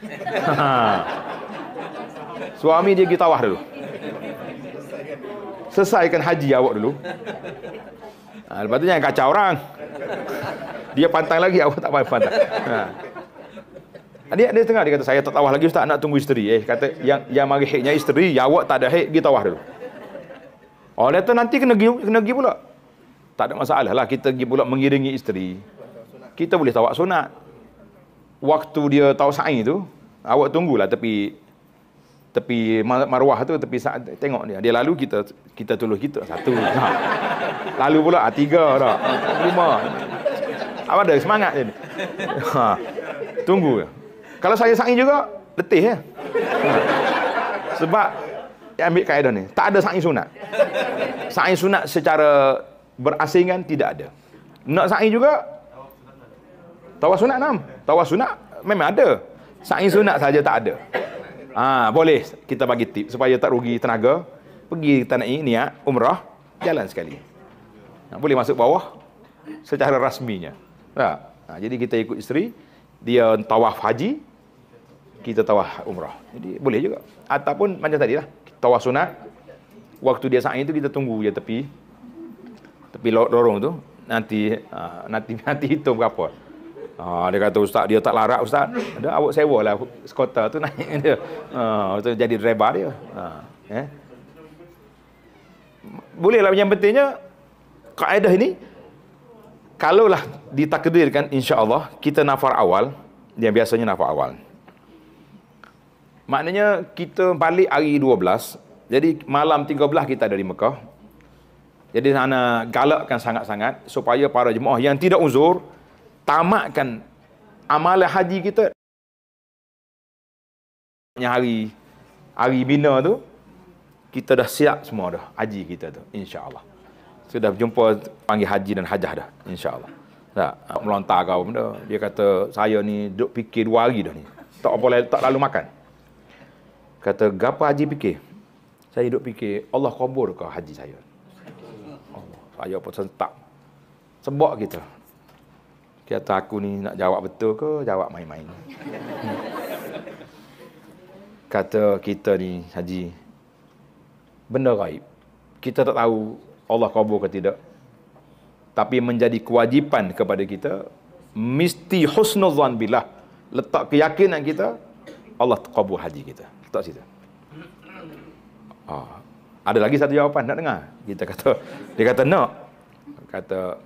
Suami dia pergi tawah dulu. Selesaikan haji awak dulu. Ha, lepas tu jangan kacau orang. Dia pantang lagi, awak tak payah pantang. Ha. Dia, dia tengah, dia kata, saya tak tawah lagi ustaz, nak tunggu isteri. Eh, kata, yang yang mari haknya isteri, ya awak tak ada hak, pergi tawah dulu. Oleh tu nanti kena pergi, kena pergi pula. Tak ada masalah lah, kita pergi pula mengiringi isteri. Kita boleh tawak sunat waktu dia tahu sa'i tu, awak tunggulah tepi tepi marwah tu tepi saat tengok dia dia lalu kita kita tulus kita satu ha. lalu pula ah, tiga dah lima apa ada semangat dia ha. tunggu kalau saya sa'i juga letih ya ha. sebab ya ambil kaedah ni tak ada sa'i sunat sa'i sunat secara berasingan tidak ada nak sa'i juga Tawaf sunat enam. Tawaf sunat memang ada. Sa'i sunat saja tak ada. Ha, boleh kita bagi tip supaya tak rugi tenaga. Pergi tanah ini niat umrah jalan sekali. Ha, boleh masuk bawah secara rasminya. Tak? Ha, ha, jadi kita ikut isteri dia tawaf haji kita tawaf umrah. Jadi boleh juga. Ataupun macam tadi lah. Tawaf sunat waktu dia sa'i itu kita tunggu je tepi tepi lorong tu nanti uh, nanti nanti hitung berapa ha, dia kata ustaz dia tak larat ustaz. Ada awak sewalah skuter tu naik dia. Ah ha, tu jadi driver dia. Ha, eh. Boleh lah yang pentingnya kaedah ini kalaulah ditakdirkan insya-Allah kita nafar awal yang biasanya nafar awal. Maknanya kita balik hari 12. Jadi malam 13 kita dari Mekah. Jadi sana galakkan sangat-sangat supaya para jemaah yang tidak uzur tamatkan amalan haji kita hari hari bina tu kita dah siap semua dah haji kita tu insyaallah sudah berjumpa panggil haji dan hajah dah insyaallah tak melontar kau benda dia kata saya ni duk fikir dua hari dah ni tak boleh tak lalu makan kata gapa haji fikir saya duk fikir Allah kabur ke haji saya Allah, saya pun sentak sebab kita dia kata aku ni nak jawab betul ke jawab main-main. kata kita ni haji benda gaib. Kita tak tahu Allah kabul ke tidak. Tapi menjadi kewajipan kepada kita mesti husnuzan billah letak keyakinan kita Allah kabul haji kita. Letak situ. Oh. Ah, ada lagi satu jawapan nak dengar. Kita kata dia kata nak. Kata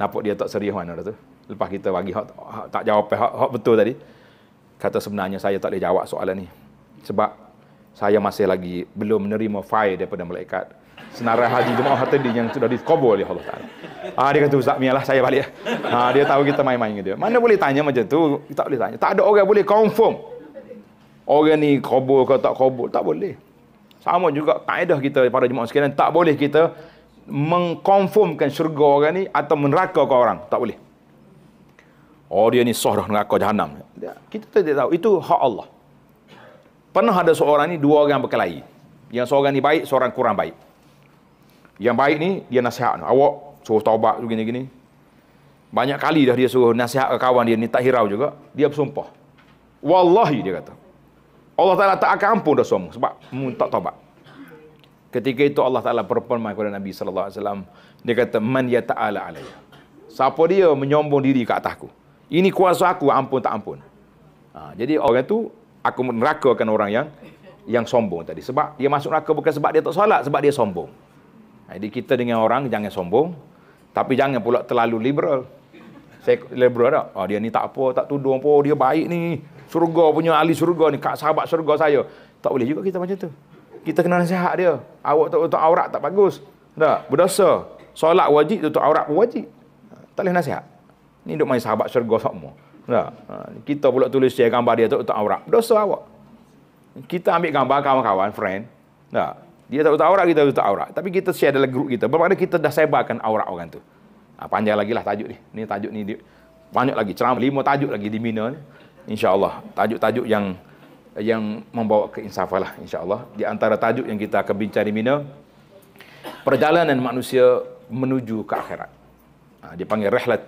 nampak dia tak serius mana tu lepas kita bagi hak, hak tak jawab hak, hak betul tadi kata sebenarnya saya tak boleh jawab soalan ni sebab saya masih lagi belum menerima fail daripada malaikat senarai haji jemaah tadi yang sudah dikabul ya Allah Taala. Ah dia kata ustaz lah saya balik. Ha, dia tahu kita main-main dia. Mana boleh tanya macam tu? Tak boleh tanya. Tak ada orang boleh confirm. Orang ni kabul ke tak kabul, tak boleh. Sama juga kaedah kita pada jemaah sekalian, tak boleh kita mengkonfirmkan syurga orang ni atau neraka ke orang, tak boleh. Oh dia ni sahrah kau jahannam. Ya, kita tak tahu. Itu hak Allah. Pernah ada seorang ni dua orang berkelahi. Yang seorang ni baik, seorang kurang baik. Yang baik ni dia nasihat. Awak suruh taubat tu gini. gini Banyak kali dah dia suruh nasihat ke kawan dia ni tak hirau juga. Dia bersumpah. Wallahi dia kata. Allah Ta'ala tak akan ampun dah semua sebab tak taubat. Ketika itu Allah Ta'ala berpermai kepada Nabi SAW. Dia kata, Man ya ta'ala alaya. Siapa dia menyombong diri ke atasku? Ini kuasa aku, ampun tak ampun. Ha, jadi orang tu, aku nerakakan orang yang yang sombong tadi. Sebab dia masuk neraka bukan sebab dia tak solat, sebab dia sombong. Ha, jadi kita dengan orang jangan sombong, tapi jangan pula terlalu liberal. Saya liberal tak? Oh, dia ni tak apa, tak tuduh apa, dia baik ni. Surga punya ahli surga ni, kak sahabat surga saya. Tak boleh juga kita macam tu. Kita kena nasihat dia. Awak tak tutup aurat tak bagus. Tak, berdosa. Solat wajib, tutup aurat wajib. Tak boleh nasihat. Ni duk main sahabat syurga sokmo. Tak? Lah, ha, kita pula tulis share gambar dia tu untuk aurat. Dosa awak. Kita ambil gambar kawan-kawan, friend. Tak? Lah, dia tak tahu aurat, kita tak aurat. Tapi kita share dalam grup kita. Bermakna kita dah sebarkan aurat orang tu. Ha, panjang lagi lah tajuk ni. Ni tajuk ni. dia. Banyak lagi. Ceramah lima tajuk lagi di Mina ni. InsyaAllah. Tajuk-tajuk yang yang membawa keinsafan lah insyaAllah. Di antara tajuk yang kita akan bincang di Mina. Perjalanan manusia menuju ke akhirat. Ha, dia panggil rehlat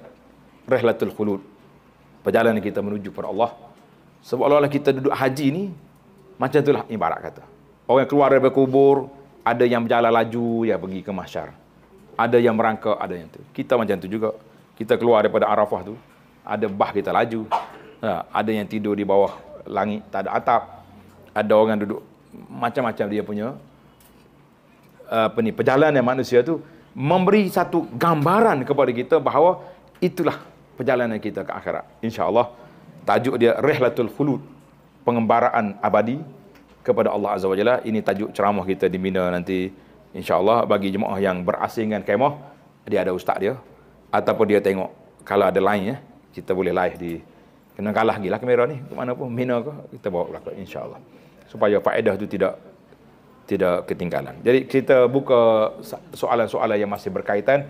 rehlatul khulud perjalanan kita menuju kepada Allah Sebab Allah kita duduk haji ni macam itulah ibarat kata orang yang keluar dari kubur ada yang berjalan laju ya pergi ke mahsyar ada yang merangkak ada yang tu kita macam tu juga kita keluar daripada Arafah tu ada bah kita laju ha, ada yang tidur di bawah langit tak ada atap ada orang yang duduk macam-macam dia punya apa ni perjalanan manusia tu memberi satu gambaran kepada kita bahawa itulah perjalanan kita ke akhirat. Allah tajuk dia Rehlatul Khulud, pengembaraan abadi kepada Allah Azza wa Jalla. Ini tajuk ceramah kita di Mina nanti. insya Allah bagi jemaah yang berasing dengan kemah, dia ada ustaz dia. Ataupun dia tengok, kalau ada lain, ya, kita boleh live di... Kena kalah gila kamera ni, ke mana pun, Mina ke, kita bawa belakang, Allah Supaya faedah tu tidak tidak ketinggalan. Jadi kita buka soalan-soalan yang masih berkaitan.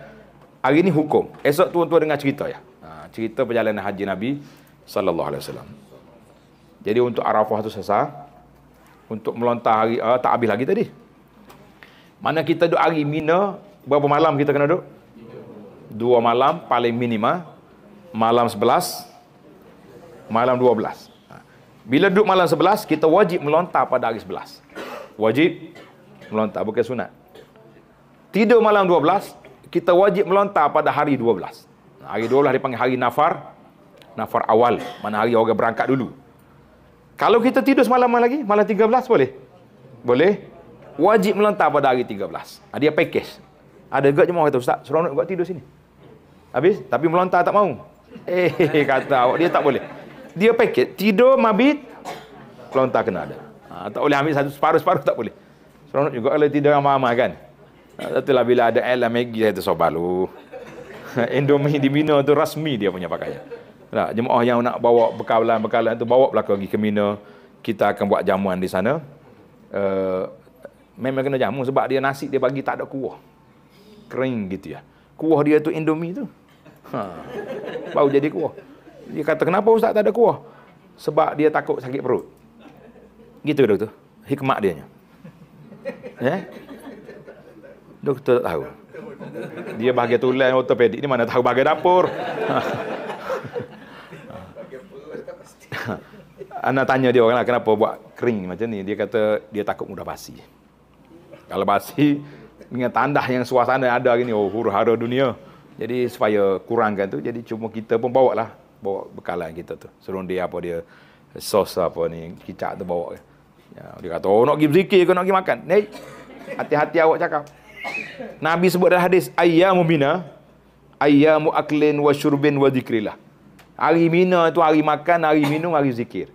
Hari ini hukum. Esok tuan-tuan dengar cerita ya cerita perjalanan haji Nabi sallallahu alaihi wasallam. Jadi untuk Arafah tu selesai. Untuk melontar hari uh, tak habis lagi tadi. Mana kita duduk hari Mina, berapa malam kita kena duduk? Dua malam paling minima. Malam sebelas. Malam dua belas. Ha. Bila duduk malam sebelas, kita wajib melontar pada hari sebelas. Wajib melontar, bukan sunat. Tidur malam dua belas, kita wajib melontar pada hari dua belas. Hari 12 dia panggil hari nafar. Nafar awal. Mana hari orang berangkat dulu. Kalau kita tidur semalam lagi, malam 13 boleh? Boleh. Wajib melontar pada hari 13. Ah, dia package. Ada juga cuma kata, Ustaz, seronok juga tidur sini. Habis? Tapi melontar tak mau. Eh, kata awak. Dia tak boleh. Dia paket. Tidur, mabit, melontar kena ada. Ha, tak boleh ambil satu separuh-separuh, tak boleh. Seronok juga kalau tidur ramai-ramai kan. Satu ah, lah bila ada Ella Maggie, saya tersobal. sobalu. Indomie di Mina tu rasmi dia punya pakaian. Nah, jemaah yang nak bawa bekalan-bekalan tu bawa belakang pergi ke Mina, kita akan buat jamuan di sana. Uh, memang kena jamu sebab dia nasi dia bagi tak ada kuah. Kering gitu ya. Kuah dia tu Indomie tu. Ha. Baru jadi kuah. Dia kata kenapa ustaz tak ada kuah? Sebab dia takut sakit perut. Gitu doktor. Hikmat dia nya. Ya. Yeah? Doktor tak tahu. Dia bahagian tulang ortopedik ni mana tahu bahagian dapur. Anak tanya dia orang lah, kenapa buat kering macam ni. Dia kata dia takut mudah basi. Kalau basi dengan tandah yang suasana ada hari ni, oh huru-hara dunia. Jadi supaya kurangkan tu, jadi cuma kita pun bawa lah. Bawa bekalan kita tu. Serun dia apa dia, sos apa ni, kicap tu bawa. Ya, dia kata, oh nak pergi berzikir ke nak pergi makan? Nek, hati-hati awak cakap. Nabi sebut dalam hadis ayyamu mina ayyamu aklin wa syurbin wa zikrillah. Hari mina tu hari makan, hari minum, hari zikir.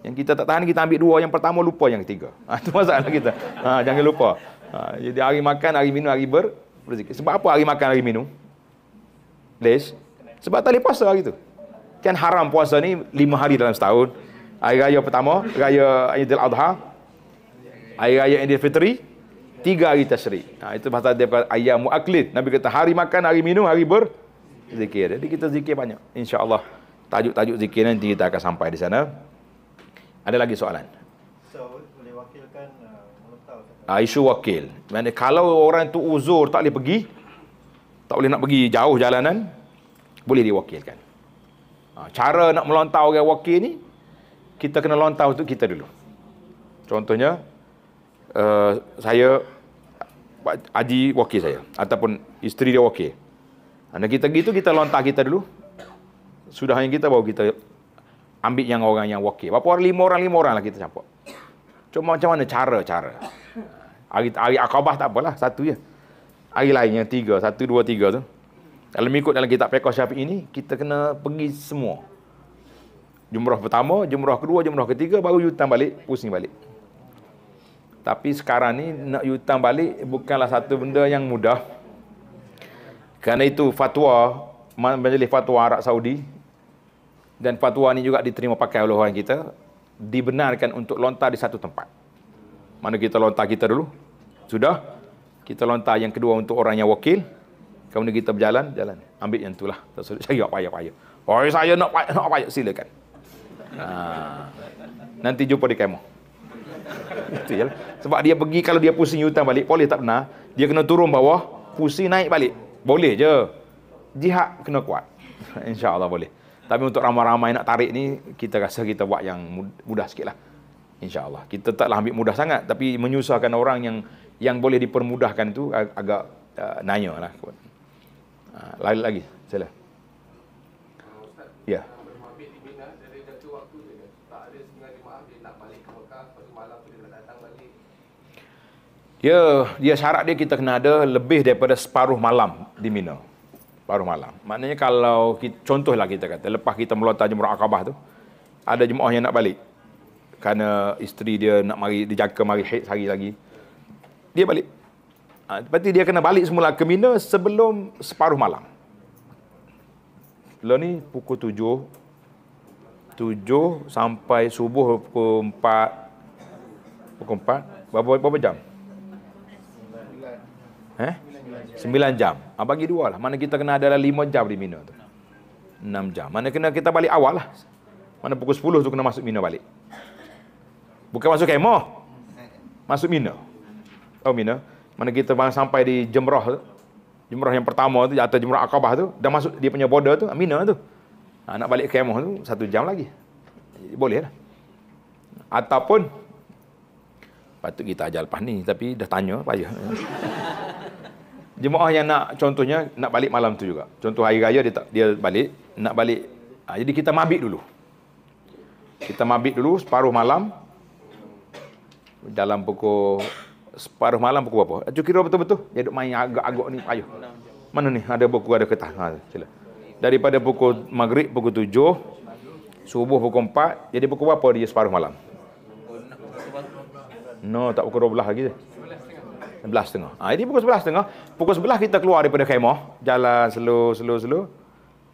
Yang kita tak tahan kita ambil dua, yang pertama lupa yang ketiga. Ha, itu masalah kita. Ha, jangan lupa. Ha, jadi hari makan, hari minum, hari ber, berzikir. Sebab apa hari makan, hari minum? Les. Sebab tak boleh puasa hari tu. Kan haram puasa ni lima hari dalam setahun. Hari raya pertama, raya Idul Adha. Hari raya Idul Fitri tiga hari tasyrik. Ha, itu bahasa dia ayam mu'aklid. Nabi kata hari makan, hari minum, hari berzikir. Jadi kita zikir banyak. InsyaAllah tajuk-tajuk zikir nanti kita akan sampai di sana. Ada lagi soalan? So, boleh wakilkan uh, ah, isu wakil. Maksudnya, kalau orang itu uzur tak boleh pergi, tak boleh nak pergi jauh jalanan, boleh diwakilkan. Ha, cara nak melontar orang wakil ni, kita kena lontar untuk kita dulu. Contohnya, uh, saya Adi Haji wakil saya ataupun isteri dia wakil. Anak kita gitu kita lontar kita dulu. Sudah hanya kita bawa kita ambil yang orang yang wakil. Berapa orang lima orang lima orang lah kita campur. Cuma macam mana cara cara. Hari, hari akabah tak apalah satu je. Hari lain yang tiga, satu, dua, tiga tu. Kalau mengikut dalam kitab Pekor Syafiq ini, kita kena pergi semua. Jumrah pertama, jumrah kedua, jumrah ketiga, baru yutan balik, pusing balik. Tapi sekarang ni nak hutang balik bukanlah satu benda yang mudah. Karena itu fatwa majlis fatwa Arab Saudi dan fatwa ni juga diterima pakai oleh orang kita dibenarkan untuk lontar di satu tempat. Mana kita lontar kita dulu? Sudah. Kita lontar yang kedua untuk orang yang wakil. Kemudian kita berjalan, jalan. Ambil yang itulah. Tersulit. Saya nak payah-payah. Oh, saya nak payah, nak payah. Silakan. Ha. Nanti jumpa di kemah. Itu je lah. Sebab dia pergi kalau dia pusing hutan balik, boleh tak pernah. Dia kena turun bawah, pusing naik balik. Boleh je. Jihad kena kuat. Insya Allah boleh. Tapi untuk ramai-ramai nak tarik ni, kita rasa kita buat yang mudah sikit lah. Allah Kita taklah ambil mudah sangat. Tapi menyusahkan orang yang yang boleh dipermudahkan tu ag- agak uh, nanya lah. Ah, lain lagi-lagi. Sila. Ya. Yeah. dia dia syarat dia kita kena ada lebih daripada separuh malam di Mina. Separuh malam. Maknanya kalau kita, contohlah kita kata lepas kita melontar jemaah Aqabah tu ada jemaah yang nak balik. Kerana isteri dia nak mari dijaga mari haid sehari lagi. Dia balik. Ha, berarti dia kena balik semula ke Mina sebelum separuh malam. Lepas ni pukul tujuh. Tujuh sampai subuh pukul empat. Pukul empat. Berapa, berapa jam? Eh? 9 jam. Ha, bagi dua lah. Mana kita kena adalah 5 jam di Mina tu. 6 jam. Mana kena kita balik awal lah. Mana pukul 10 tu kena masuk Mina balik. Bukan masuk kemo. Masuk Mina. Tahu oh, Mina? Mana kita bang sampai di Jemrah tu. Jemrah yang pertama tu, atau Jemrah Akabah tu. Dah masuk dia punya border tu, ah, Mina tu. Ha, nak balik kemo tu, satu jam lagi. Boleh lah. Ataupun, patut kita ajar lepas ni. Tapi dah tanya, payah jemaah yang nak contohnya nak balik malam tu juga. Contoh hari raya dia tak, dia balik, nak balik. Ha, jadi kita mabik dulu. Kita mabik dulu separuh malam. Dalam pukul separuh malam pukul apa? Itu eh, kira betul-betul. Dia duk main agak-agak ni payah. Mana ni? Ada buku ada kertas. Ha, sila. Daripada pukul maghrib pukul tujuh. Subuh pukul empat. Jadi pukul berapa dia separuh malam? No, tak pukul dua lagi je. 11.30. setengah. Ha, ah, jadi pukul 11.30. setengah. Pukul sebelah kita keluar daripada khemah. Jalan slow, slow, slow.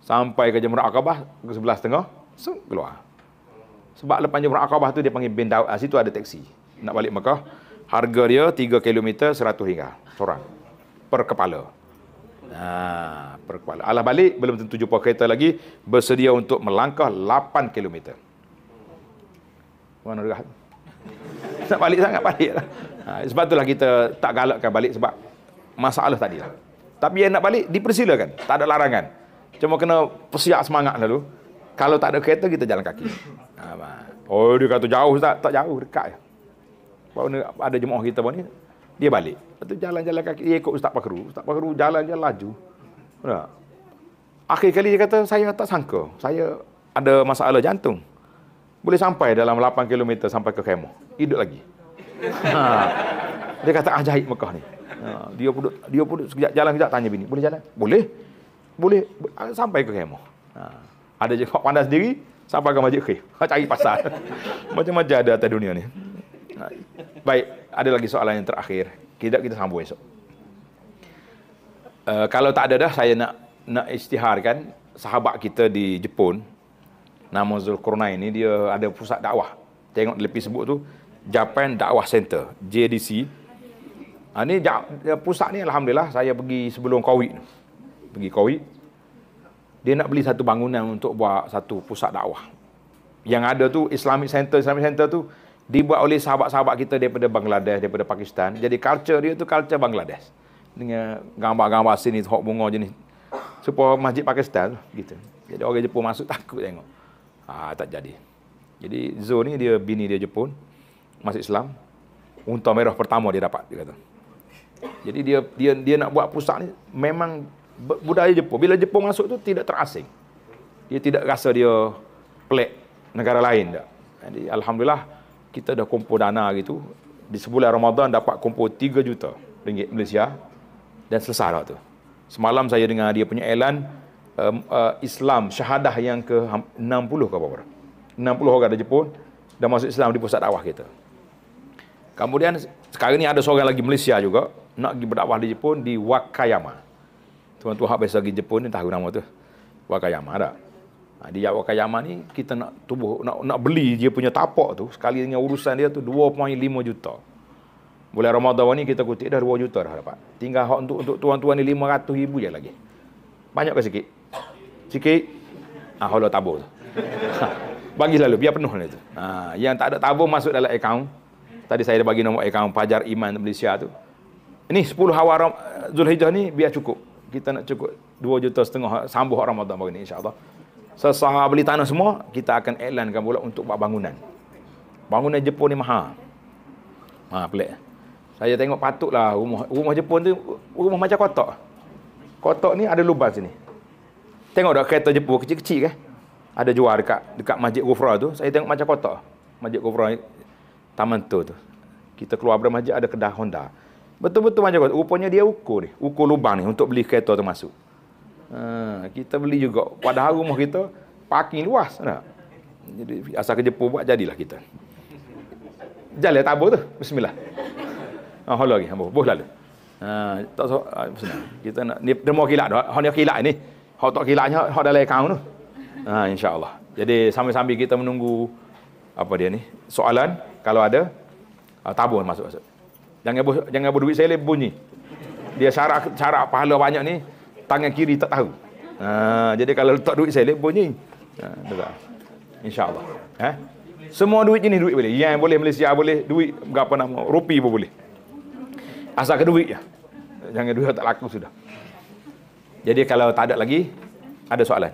Sampai ke Jemurah Akabah. Pukul 11.30. setengah. So, keluar. Sebab lepas Jemurah Akabah tu dia panggil bendaw. Ha, ah, situ ada teksi. Nak balik Mekah. Harga dia 3 km 100 hingga Seorang. Per kepala. Ha, per kepala. Alah balik. Belum tentu jumpa kereta lagi. Bersedia untuk melangkah 8 km. Mana Nak balik sangat balik lah. Ha, sebab itulah kita tak galakkan balik sebab masalah tadi lah. Tapi yang nak balik, dipersilakan. Tak ada larangan. Cuma kena persiap semangat dulu. Kalau tak ada kereta, kita jalan kaki. Ha, oh, dia kata jauh tak? Tak jauh, dekat je. Sebab ada jemaah kita pun ni, dia balik. Lepas tu jalan-jalan kaki, dia ikut Ustaz Pakru. Ustaz Pakru jalan je laju. Tak? Akhir kali dia kata, saya tak sangka. Saya ada masalah jantung. Boleh sampai dalam 8 km sampai ke kemah. Hidup lagi. Ha. Dia kata ajaib ah, Mekah ni. Ha. Dia pun dia pun sekejap jalan sekejap tanya bini, boleh jalan? Boleh. Boleh ah, sampai ke Khaimah. Ha. Ada je kau pandai sendiri sampai ke Masjid Khair. Ha cari pasal. Macam-macam ada atas dunia ni. Ha. Baik, ada lagi soalan yang terakhir. Kita kita sambung esok. Uh, kalau tak ada dah saya nak nak istiharkan sahabat kita di Jepun nama Zulkarnain ini dia ada pusat dakwah tengok lebih sebut tu Japan Dakwah Center, JDC. Ha, ni pusat ni alhamdulillah saya pergi sebelum Covid. Pergi Covid. Dia nak beli satu bangunan untuk buat satu pusat dakwah. Yang ada tu Islamic Center, Islamic Center tu dibuat oleh sahabat-sahabat kita daripada Bangladesh, daripada Pakistan. Jadi culture dia tu culture Bangladesh. Dengan gambar-gambar sini hok bunga jenis supaya masjid Pakistan gitu. Jadi orang Jepun masuk takut tengok. Ah ha, tak jadi. Jadi Zo ni dia bini dia Jepun masuk Islam. Unta merah pertama dia dapat dia kata. Jadi dia dia dia nak buat pusat ni memang budaya Jepun. Bila Jepun masuk tu tidak terasing. Dia tidak rasa dia pelik negara lain tak. Jadi alhamdulillah kita dah kumpul dana gitu. Di sebulan Ramadan dapat kumpul 3 juta ringgit Malaysia dan selesai dah tu. Semalam saya dengar dia punya elan um, uh, Islam syahadah yang ke 60 ke apa 60 orang dari Jepun dah masuk Islam di pusat dakwah kita. Kemudian sekarang ini ada seorang lagi Malaysia juga nak pergi berdakwah di Jepun di Wakayama. Tuan-tuan hak biasa pergi Jepun ni tahu nama tu. Wakayama ada. Ha, di Wakayama ni kita nak tubuh nak, nak beli dia punya tapak tu sekali dengan urusan dia tu 2.5 juta. Bulan Ramadan ni kita kutip dah 2 juta dah dapat. Tinggal hak untuk untuk tuan-tuan ni 500 ribu je lagi. Banyak ke sikit? Sikit. Ah ha, holo tabur Ha, bagi selalu biar penuh ni lah tu. Ha, yang tak ada tabur masuk dalam akaun tadi saya dah bagi nombor akaun eh, Pajar Iman Malaysia tu. Ini 10 hawa Ram- Zulhijjah ni biar cukup. Kita nak cukup 2 juta setengah ha-, sambuh Ramadan baru ni insya-Allah. Sesah beli tanah semua, kita akan iklankan pula untuk buat bangunan. Bangunan Jepun ni mahal. Ha pelik. Saya tengok patutlah rumah rumah Jepun tu rumah macam kotak. Kotak ni ada lubang sini. Tengok dah kereta Jepun kecil-kecil ke? Ada jual dekat dekat Masjid Gofra tu. Saya tengok macam kotak. Masjid Gofra. Taman tu tu. Kita keluar Abraham Haji ada kedai Honda. Betul-betul macam tu. Rupanya dia ukur ni. Ukur lubang ni untuk beli kereta tu masuk. Ha, kita beli juga. Padahal rumah kita parking luas. Tak? Jadi asal kerja pun buat jadilah kita. Jalan tak tabur tu. Bismillah. Ah, ha, hola lagi. Ambo, boh lalu. Ha, so, ha, ah, kita nak ni demo kilat dah. Hon dia kilat ni. Hok tak kilatnya hok dalam account tu. Ha insyaallah. Jadi sambil-sambil kita menunggu apa dia ni? Soalan kalau ada uh, ah, tabung lah masuk masuk. Jangan bu, jangan berduit saya bunyi. Dia cara cara pahala banyak ni tangan kiri tak tahu. Uh, jadi kalau letak duit saya bunyi. Ah, ha, uh, InsyaAllah. Eh? Semua duit ini duit boleh. Yang boleh Malaysia boleh. Duit berapa nama. Rupi pun boleh. Asal ke duit je. Ya? Jangan duit tak laku sudah. Jadi kalau tak ada lagi. Ada soalan.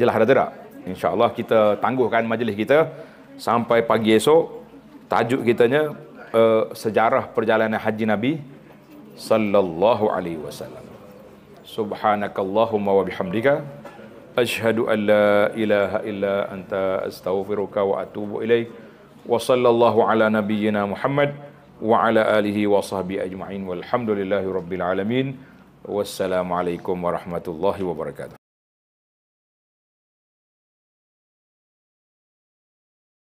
Jelah ada tak? InsyaAllah kita tangguhkan majlis kita. Sampai pagi esok tajuk kitanya uh, sejarah perjalanan haji Nabi sallallahu alaihi wasallam. Subhanakallahumma wa bihamdika ashhadu an la ilaha illa anta astaghfiruka wa atubu ilaik. Wa sallallahu ala nabiyyina Muhammad wa ala alihi wa sahbihi ajma'in walhamdulillahi rabbil alamin wassalamualaikum warahmatullahi wabarakatuh